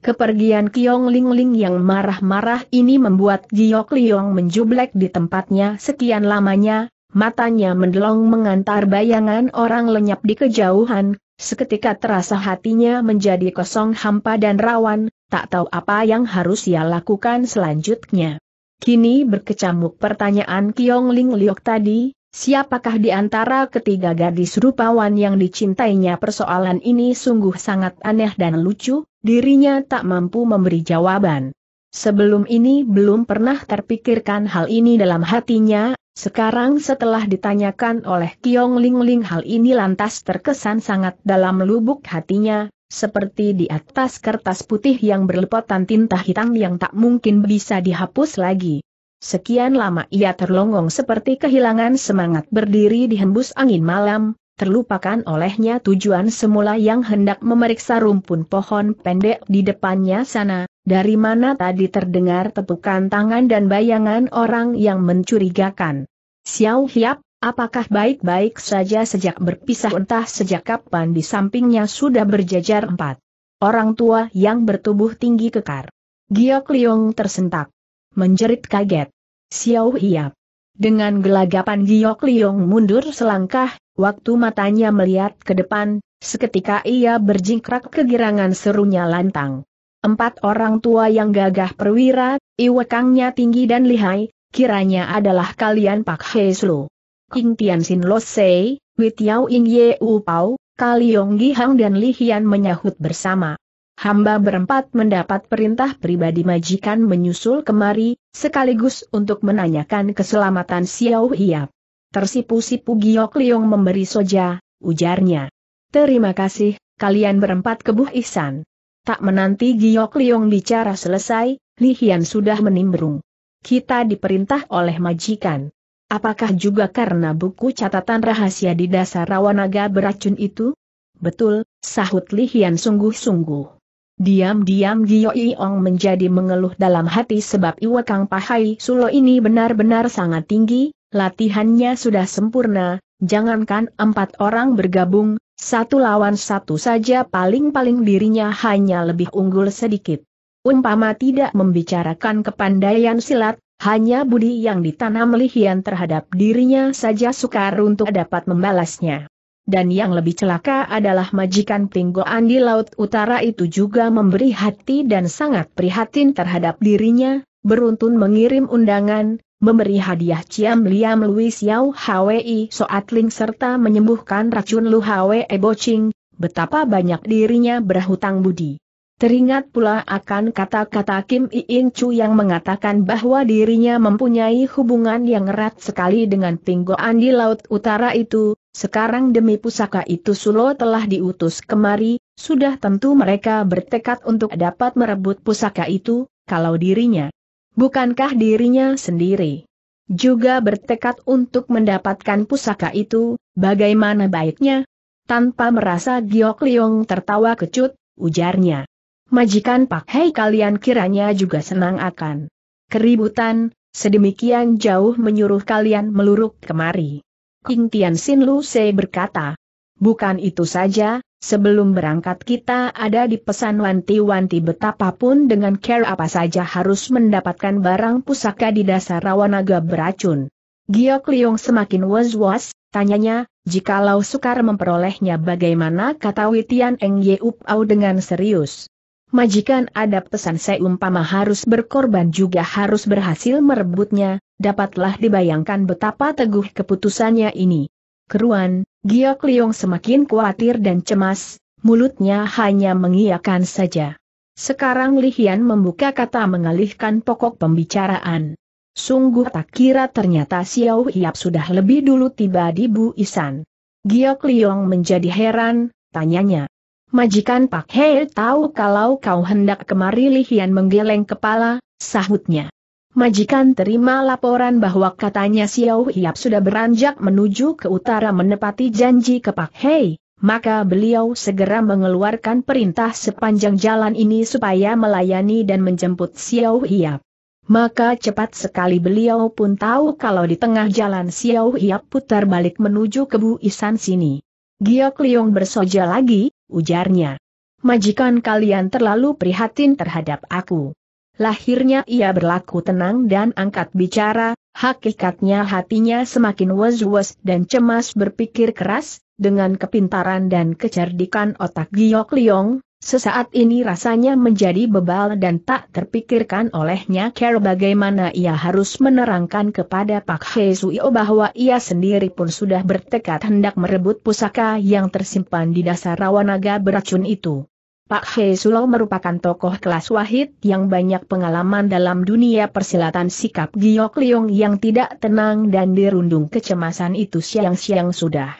Kepergian Kiong Ling Ling yang marah-marah ini membuat Giok Liong menjublek di tempatnya sekian lamanya, matanya mendelong mengantar bayangan orang lenyap di kejauhan, seketika terasa hatinya menjadi kosong hampa dan rawan, tak tahu apa yang harus ia lakukan selanjutnya. Kini berkecamuk pertanyaan Kiong Ling Liok tadi, siapakah di antara ketiga gadis rupawan yang dicintainya persoalan ini sungguh sangat aneh dan lucu, dirinya tak mampu memberi jawaban. Sebelum ini belum pernah terpikirkan hal ini dalam hatinya, sekarang setelah ditanyakan oleh Kiong Ling Ling hal ini lantas terkesan sangat dalam lubuk hatinya, seperti di atas kertas putih yang berlepotan tinta hitam yang tak mungkin bisa dihapus lagi. Sekian lama ia terlongong seperti kehilangan semangat berdiri dihembus angin malam, terlupakan olehnya tujuan semula yang hendak memeriksa rumpun pohon pendek di depannya sana, dari mana tadi terdengar tepukan tangan dan bayangan orang yang mencurigakan. Xiao Hiap, Apakah baik-baik saja sejak berpisah entah sejak kapan di sampingnya sudah berjajar empat. Orang tua yang bertubuh tinggi kekar. Giok Liong tersentak. Menjerit kaget. Xiao Hiap. Dengan gelagapan Giok Liong mundur selangkah, waktu matanya melihat ke depan, seketika ia berjingkrak kegirangan serunya lantang. Empat orang tua yang gagah perwira, iwekangnya tinggi dan lihai, kiranya adalah kalian Pak Heslu. King Tianxin Lo Sei, Witiao Ying Ye U Pao, Kaliong Gihang dan Li Hian menyahut bersama. Hamba berempat mendapat perintah pribadi majikan menyusul kemari, sekaligus untuk menanyakan keselamatan Xiao Hiap. Tersipu-sipu Giok Liong memberi soja, ujarnya. Terima kasih, kalian berempat kebuh ihsan. Tak menanti Giok Liong bicara selesai, Li Hian sudah menimbrung. Kita diperintah oleh majikan. Apakah juga karena buku catatan rahasia di dasar Rawanaga beracun itu? Betul, sahut Li Hian sungguh-sungguh. Diam-diam Gio Iong menjadi mengeluh dalam hati sebab Iwa Kang Pahai Sulo ini benar-benar sangat tinggi, latihannya sudah sempurna, jangankan empat orang bergabung, satu lawan satu saja paling-paling dirinya hanya lebih unggul sedikit. Umpama tidak membicarakan kepandaian silat, hanya budi yang ditanam Lihian terhadap dirinya saja sukar untuk dapat membalasnya. Dan yang lebih celaka adalah majikan tinggoan di Laut Utara itu juga memberi hati dan sangat prihatin terhadap dirinya, beruntun mengirim undangan, memberi hadiah Ciam Liam Louis Yau Hwi Soatling serta menyembuhkan racun Lu Hwe Ching, betapa banyak dirinya berhutang budi. Teringat pula akan kata-kata Kim Iin Chu yang mengatakan bahwa dirinya mempunyai hubungan yang erat sekali dengan Pinggoan di Laut Utara itu, sekarang demi pusaka itu Sulo telah diutus kemari, sudah tentu mereka bertekad untuk dapat merebut pusaka itu, kalau dirinya. Bukankah dirinya sendiri? Juga bertekad untuk mendapatkan pusaka itu, bagaimana baiknya? Tanpa merasa Giok Liong tertawa kecut, ujarnya. Majikan Pak Hei kalian kiranya juga senang akan keributan, sedemikian jauh menyuruh kalian meluruk kemari. King Tian Sin Lu Se berkata, bukan itu saja, sebelum berangkat kita ada di pesan wanti-wanti betapapun dengan care apa saja harus mendapatkan barang pusaka di dasar naga beracun. Giok Liung semakin was-was, tanyanya, jikalau sukar memperolehnya bagaimana kata Witian Eng Yeup Au dengan serius. Majikan adab pesan saya umpama harus berkorban juga harus berhasil merebutnya, dapatlah dibayangkan betapa teguh keputusannya ini. Keruan, Giok Liong semakin khawatir dan cemas, mulutnya hanya mengiyakan saja. Sekarang Lihian membuka kata mengalihkan pokok pembicaraan. Sungguh tak kira ternyata Xiao Hiap sudah lebih dulu tiba di Bu Isan. Giok Liong menjadi heran, tanyanya. Majikan Pak Hei tahu kalau kau hendak kemari Lihian menggeleng kepala, sahutnya. Majikan terima laporan bahwa katanya Xiao Hiap sudah beranjak menuju ke utara menepati janji ke Pak Hei, maka beliau segera mengeluarkan perintah sepanjang jalan ini supaya melayani dan menjemput Xiao Hiap. Maka cepat sekali beliau pun tahu kalau di tengah jalan Xiao Hiap putar balik menuju ke Bu Isan sini. Giok Liong bersoja lagi, ujarnya. Majikan kalian terlalu prihatin terhadap aku. Lahirnya ia berlaku tenang dan angkat bicara, hakikatnya hatinya semakin was-was dan cemas berpikir keras, dengan kepintaran dan kecerdikan otak Giok Liong, Sesaat ini rasanya menjadi bebal dan tak terpikirkan olehnya care bagaimana ia harus menerangkan kepada Pak Hezuio bahwa ia sendiri pun sudah bertekad hendak merebut pusaka yang tersimpan di dasar rawanaga beracun itu. Pak Hezulo merupakan tokoh kelas wahid yang banyak pengalaman dalam dunia persilatan sikap Giok Liung yang tidak tenang dan dirundung kecemasan itu siang-siang sudah.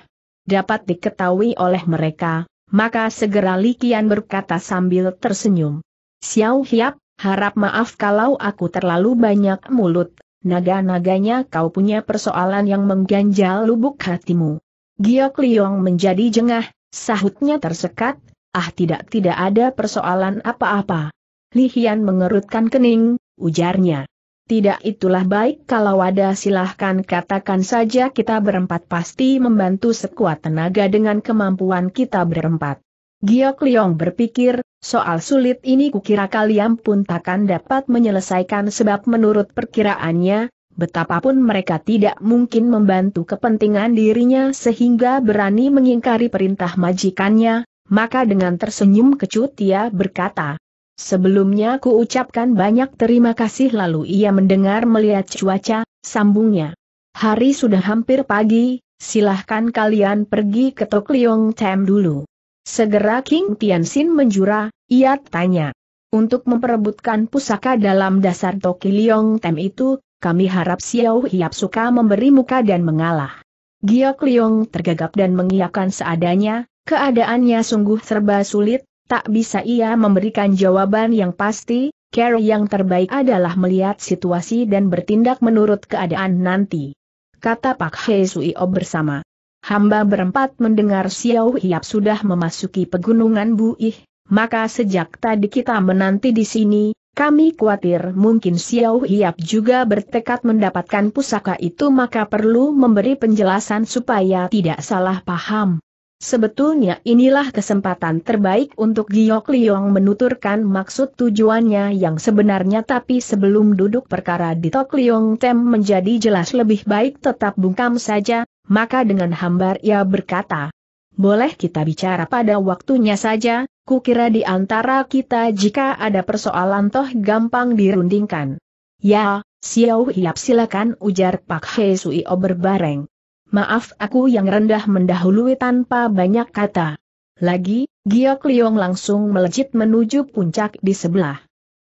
Dapat diketahui oleh mereka, maka segera Likian berkata sambil tersenyum. Xiao Hiap, harap maaf kalau aku terlalu banyak mulut, naga-naganya kau punya persoalan yang mengganjal lubuk hatimu. Giok Liong menjadi jengah, sahutnya tersekat, ah tidak tidak ada persoalan apa-apa. Lihian mengerutkan kening, ujarnya. Tidak itulah baik kalau ada silahkan katakan saja kita berempat pasti membantu sekuat tenaga dengan kemampuan kita berempat. Giok Leong berpikir, soal sulit ini kukira kalian pun takkan dapat menyelesaikan sebab menurut perkiraannya, betapapun mereka tidak mungkin membantu kepentingan dirinya sehingga berani mengingkari perintah majikannya, maka dengan tersenyum kecut ia berkata, Sebelumnya ku ucapkan banyak terima kasih lalu ia mendengar melihat cuaca, sambungnya. Hari sudah hampir pagi, silahkan kalian pergi ke Tok Liong Tem dulu. Segera King Tianxin menjura, ia tanya. Untuk memperebutkan pusaka dalam dasar Tok Liong Tem itu, kami harap Xiao Hiap suka memberi muka dan mengalah. Giok Liong tergagap dan mengiyakan seadanya, keadaannya sungguh serba sulit, Tak bisa ia memberikan jawaban yang pasti, care yang terbaik adalah melihat situasi dan bertindak menurut keadaan nanti. Kata Pak Hei O bersama. Hamba berempat mendengar Xiao Hiap sudah memasuki pegunungan Buih, maka sejak tadi kita menanti di sini, kami khawatir mungkin Xiao Hiap juga bertekad mendapatkan pusaka itu maka perlu memberi penjelasan supaya tidak salah paham. Sebetulnya inilah kesempatan terbaik untuk Giok Liong menuturkan maksud tujuannya yang sebenarnya tapi sebelum duduk perkara di Tok Liong Tem menjadi jelas lebih baik tetap bungkam saja, maka dengan hambar ia berkata, boleh kita bicara pada waktunya saja, kukira di antara kita jika ada persoalan toh gampang dirundingkan. Ya, Xiao Hiap silakan ujar Pak He Suio berbareng. Maaf aku yang rendah mendahului tanpa banyak kata. Lagi, Giok Liong langsung melejit menuju puncak di sebelah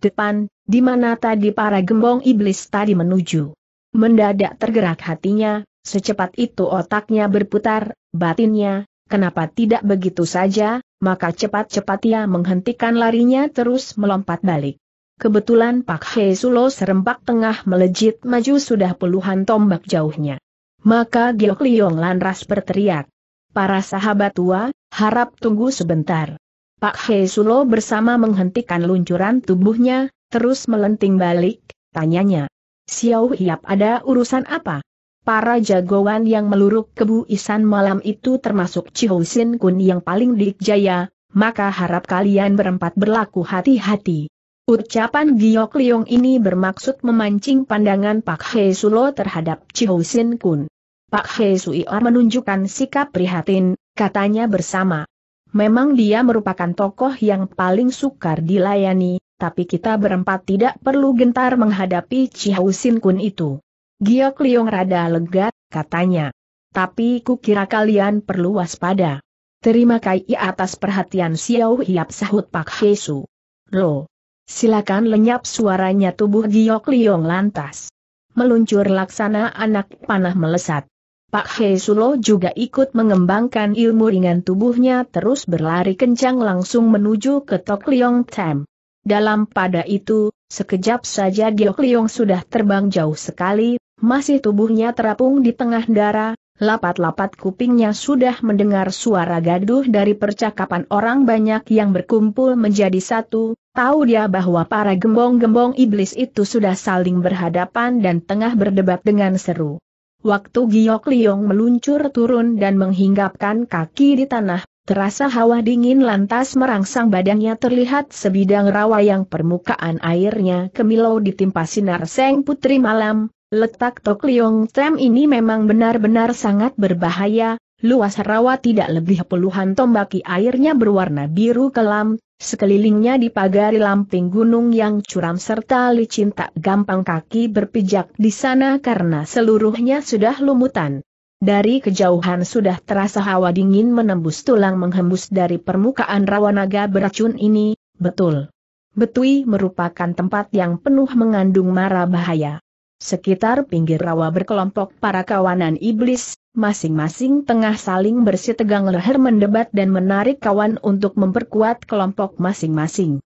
depan, di mana tadi para gembong iblis tadi menuju. Mendadak tergerak hatinya, secepat itu otaknya berputar, batinnya, kenapa tidak begitu saja, maka cepat-cepat ia menghentikan larinya terus melompat balik. Kebetulan Pak He Sulo serempak tengah melejit maju sudah puluhan tombak jauhnya. Maka Giok Liong lanras berteriak. Para sahabat tua, harap tunggu sebentar. Pak He Sulo bersama menghentikan luncuran tubuhnya, terus melenting balik, tanyanya. Xiao Hiap ada urusan apa? Para jagoan yang meluruk kebu isan malam itu termasuk Sin Kun yang paling dikjaya, maka harap kalian berempat berlaku hati-hati. Ucapan Giok Liong ini bermaksud memancing pandangan Pak He Sulo terhadap Sin Kun. Pak Hei menunjukkan sikap prihatin, katanya bersama. Memang dia merupakan tokoh yang paling sukar dilayani, tapi kita berempat tidak perlu gentar menghadapi Chiao Sin Kun itu. Giok Liong rada lega, katanya. Tapi kukira kalian perlu waspada. Terima kasih atas perhatian Xiao Hiap sahut Pak Hesu. Lo. Silakan lenyap suaranya tubuh Giok Liong lantas. Meluncur laksana anak panah melesat. Pak Hei juga ikut mengembangkan ilmu ringan tubuhnya terus berlari kencang langsung menuju ke Tok Liong Tam. Dalam pada itu, sekejap saja Giok Liong sudah terbang jauh sekali, masih tubuhnya terapung di tengah darah, lapat-lapat kupingnya sudah mendengar suara gaduh dari percakapan orang banyak yang berkumpul menjadi satu, tahu dia bahwa para gembong-gembong iblis itu sudah saling berhadapan dan tengah berdebat dengan seru. Waktu Giok Liong meluncur turun dan menghinggapkan kaki di tanah, terasa hawa dingin lantas merangsang badannya terlihat sebidang rawa yang permukaan airnya kemilau ditimpa sinar seng putri malam. Letak Tok Liong Tem ini memang benar-benar sangat berbahaya, luas rawa tidak lebih puluhan tombaki airnya berwarna biru kelam, Sekelilingnya dipagari lamping gunung yang curam serta licin tak gampang kaki berpijak di sana karena seluruhnya sudah lumutan. Dari kejauhan sudah terasa hawa dingin menembus tulang menghembus dari permukaan rawa naga beracun ini, betul. Betui merupakan tempat yang penuh mengandung mara bahaya. Sekitar pinggir rawa berkelompok para kawanan iblis, masing-masing tengah saling bersitegang leher mendebat dan menarik kawan untuk memperkuat kelompok masing-masing.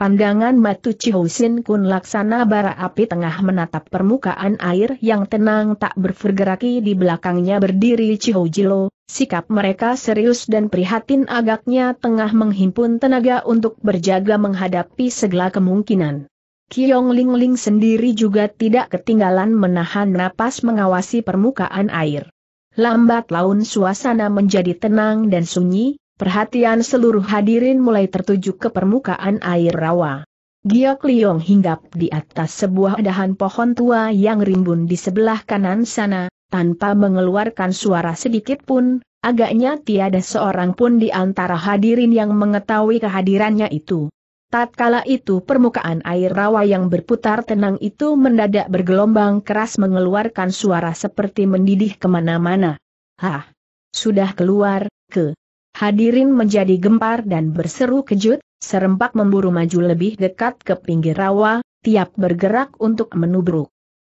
Pandangan Matu Chihousin Kun laksana bara api tengah menatap permukaan air yang tenang tak berpergeraki di belakangnya berdiri Jilo, sikap mereka serius dan prihatin agaknya tengah menghimpun tenaga untuk berjaga menghadapi segala kemungkinan. Kiong Ling Ling sendiri juga tidak ketinggalan menahan napas mengawasi permukaan air. Lambat laun suasana menjadi tenang dan sunyi, perhatian seluruh hadirin mulai tertuju ke permukaan air rawa. Giok Liong hinggap di atas sebuah dahan pohon tua yang rimbun di sebelah kanan sana, tanpa mengeluarkan suara sedikit pun, agaknya tiada seorang pun di antara hadirin yang mengetahui kehadirannya itu. Tatkala itu permukaan air rawa yang berputar tenang itu mendadak bergelombang keras mengeluarkan suara seperti mendidih kemana-mana. Hah! Sudah keluar, ke. Hadirin menjadi gempar dan berseru kejut, serempak memburu maju lebih dekat ke pinggir rawa, tiap bergerak untuk menubruk.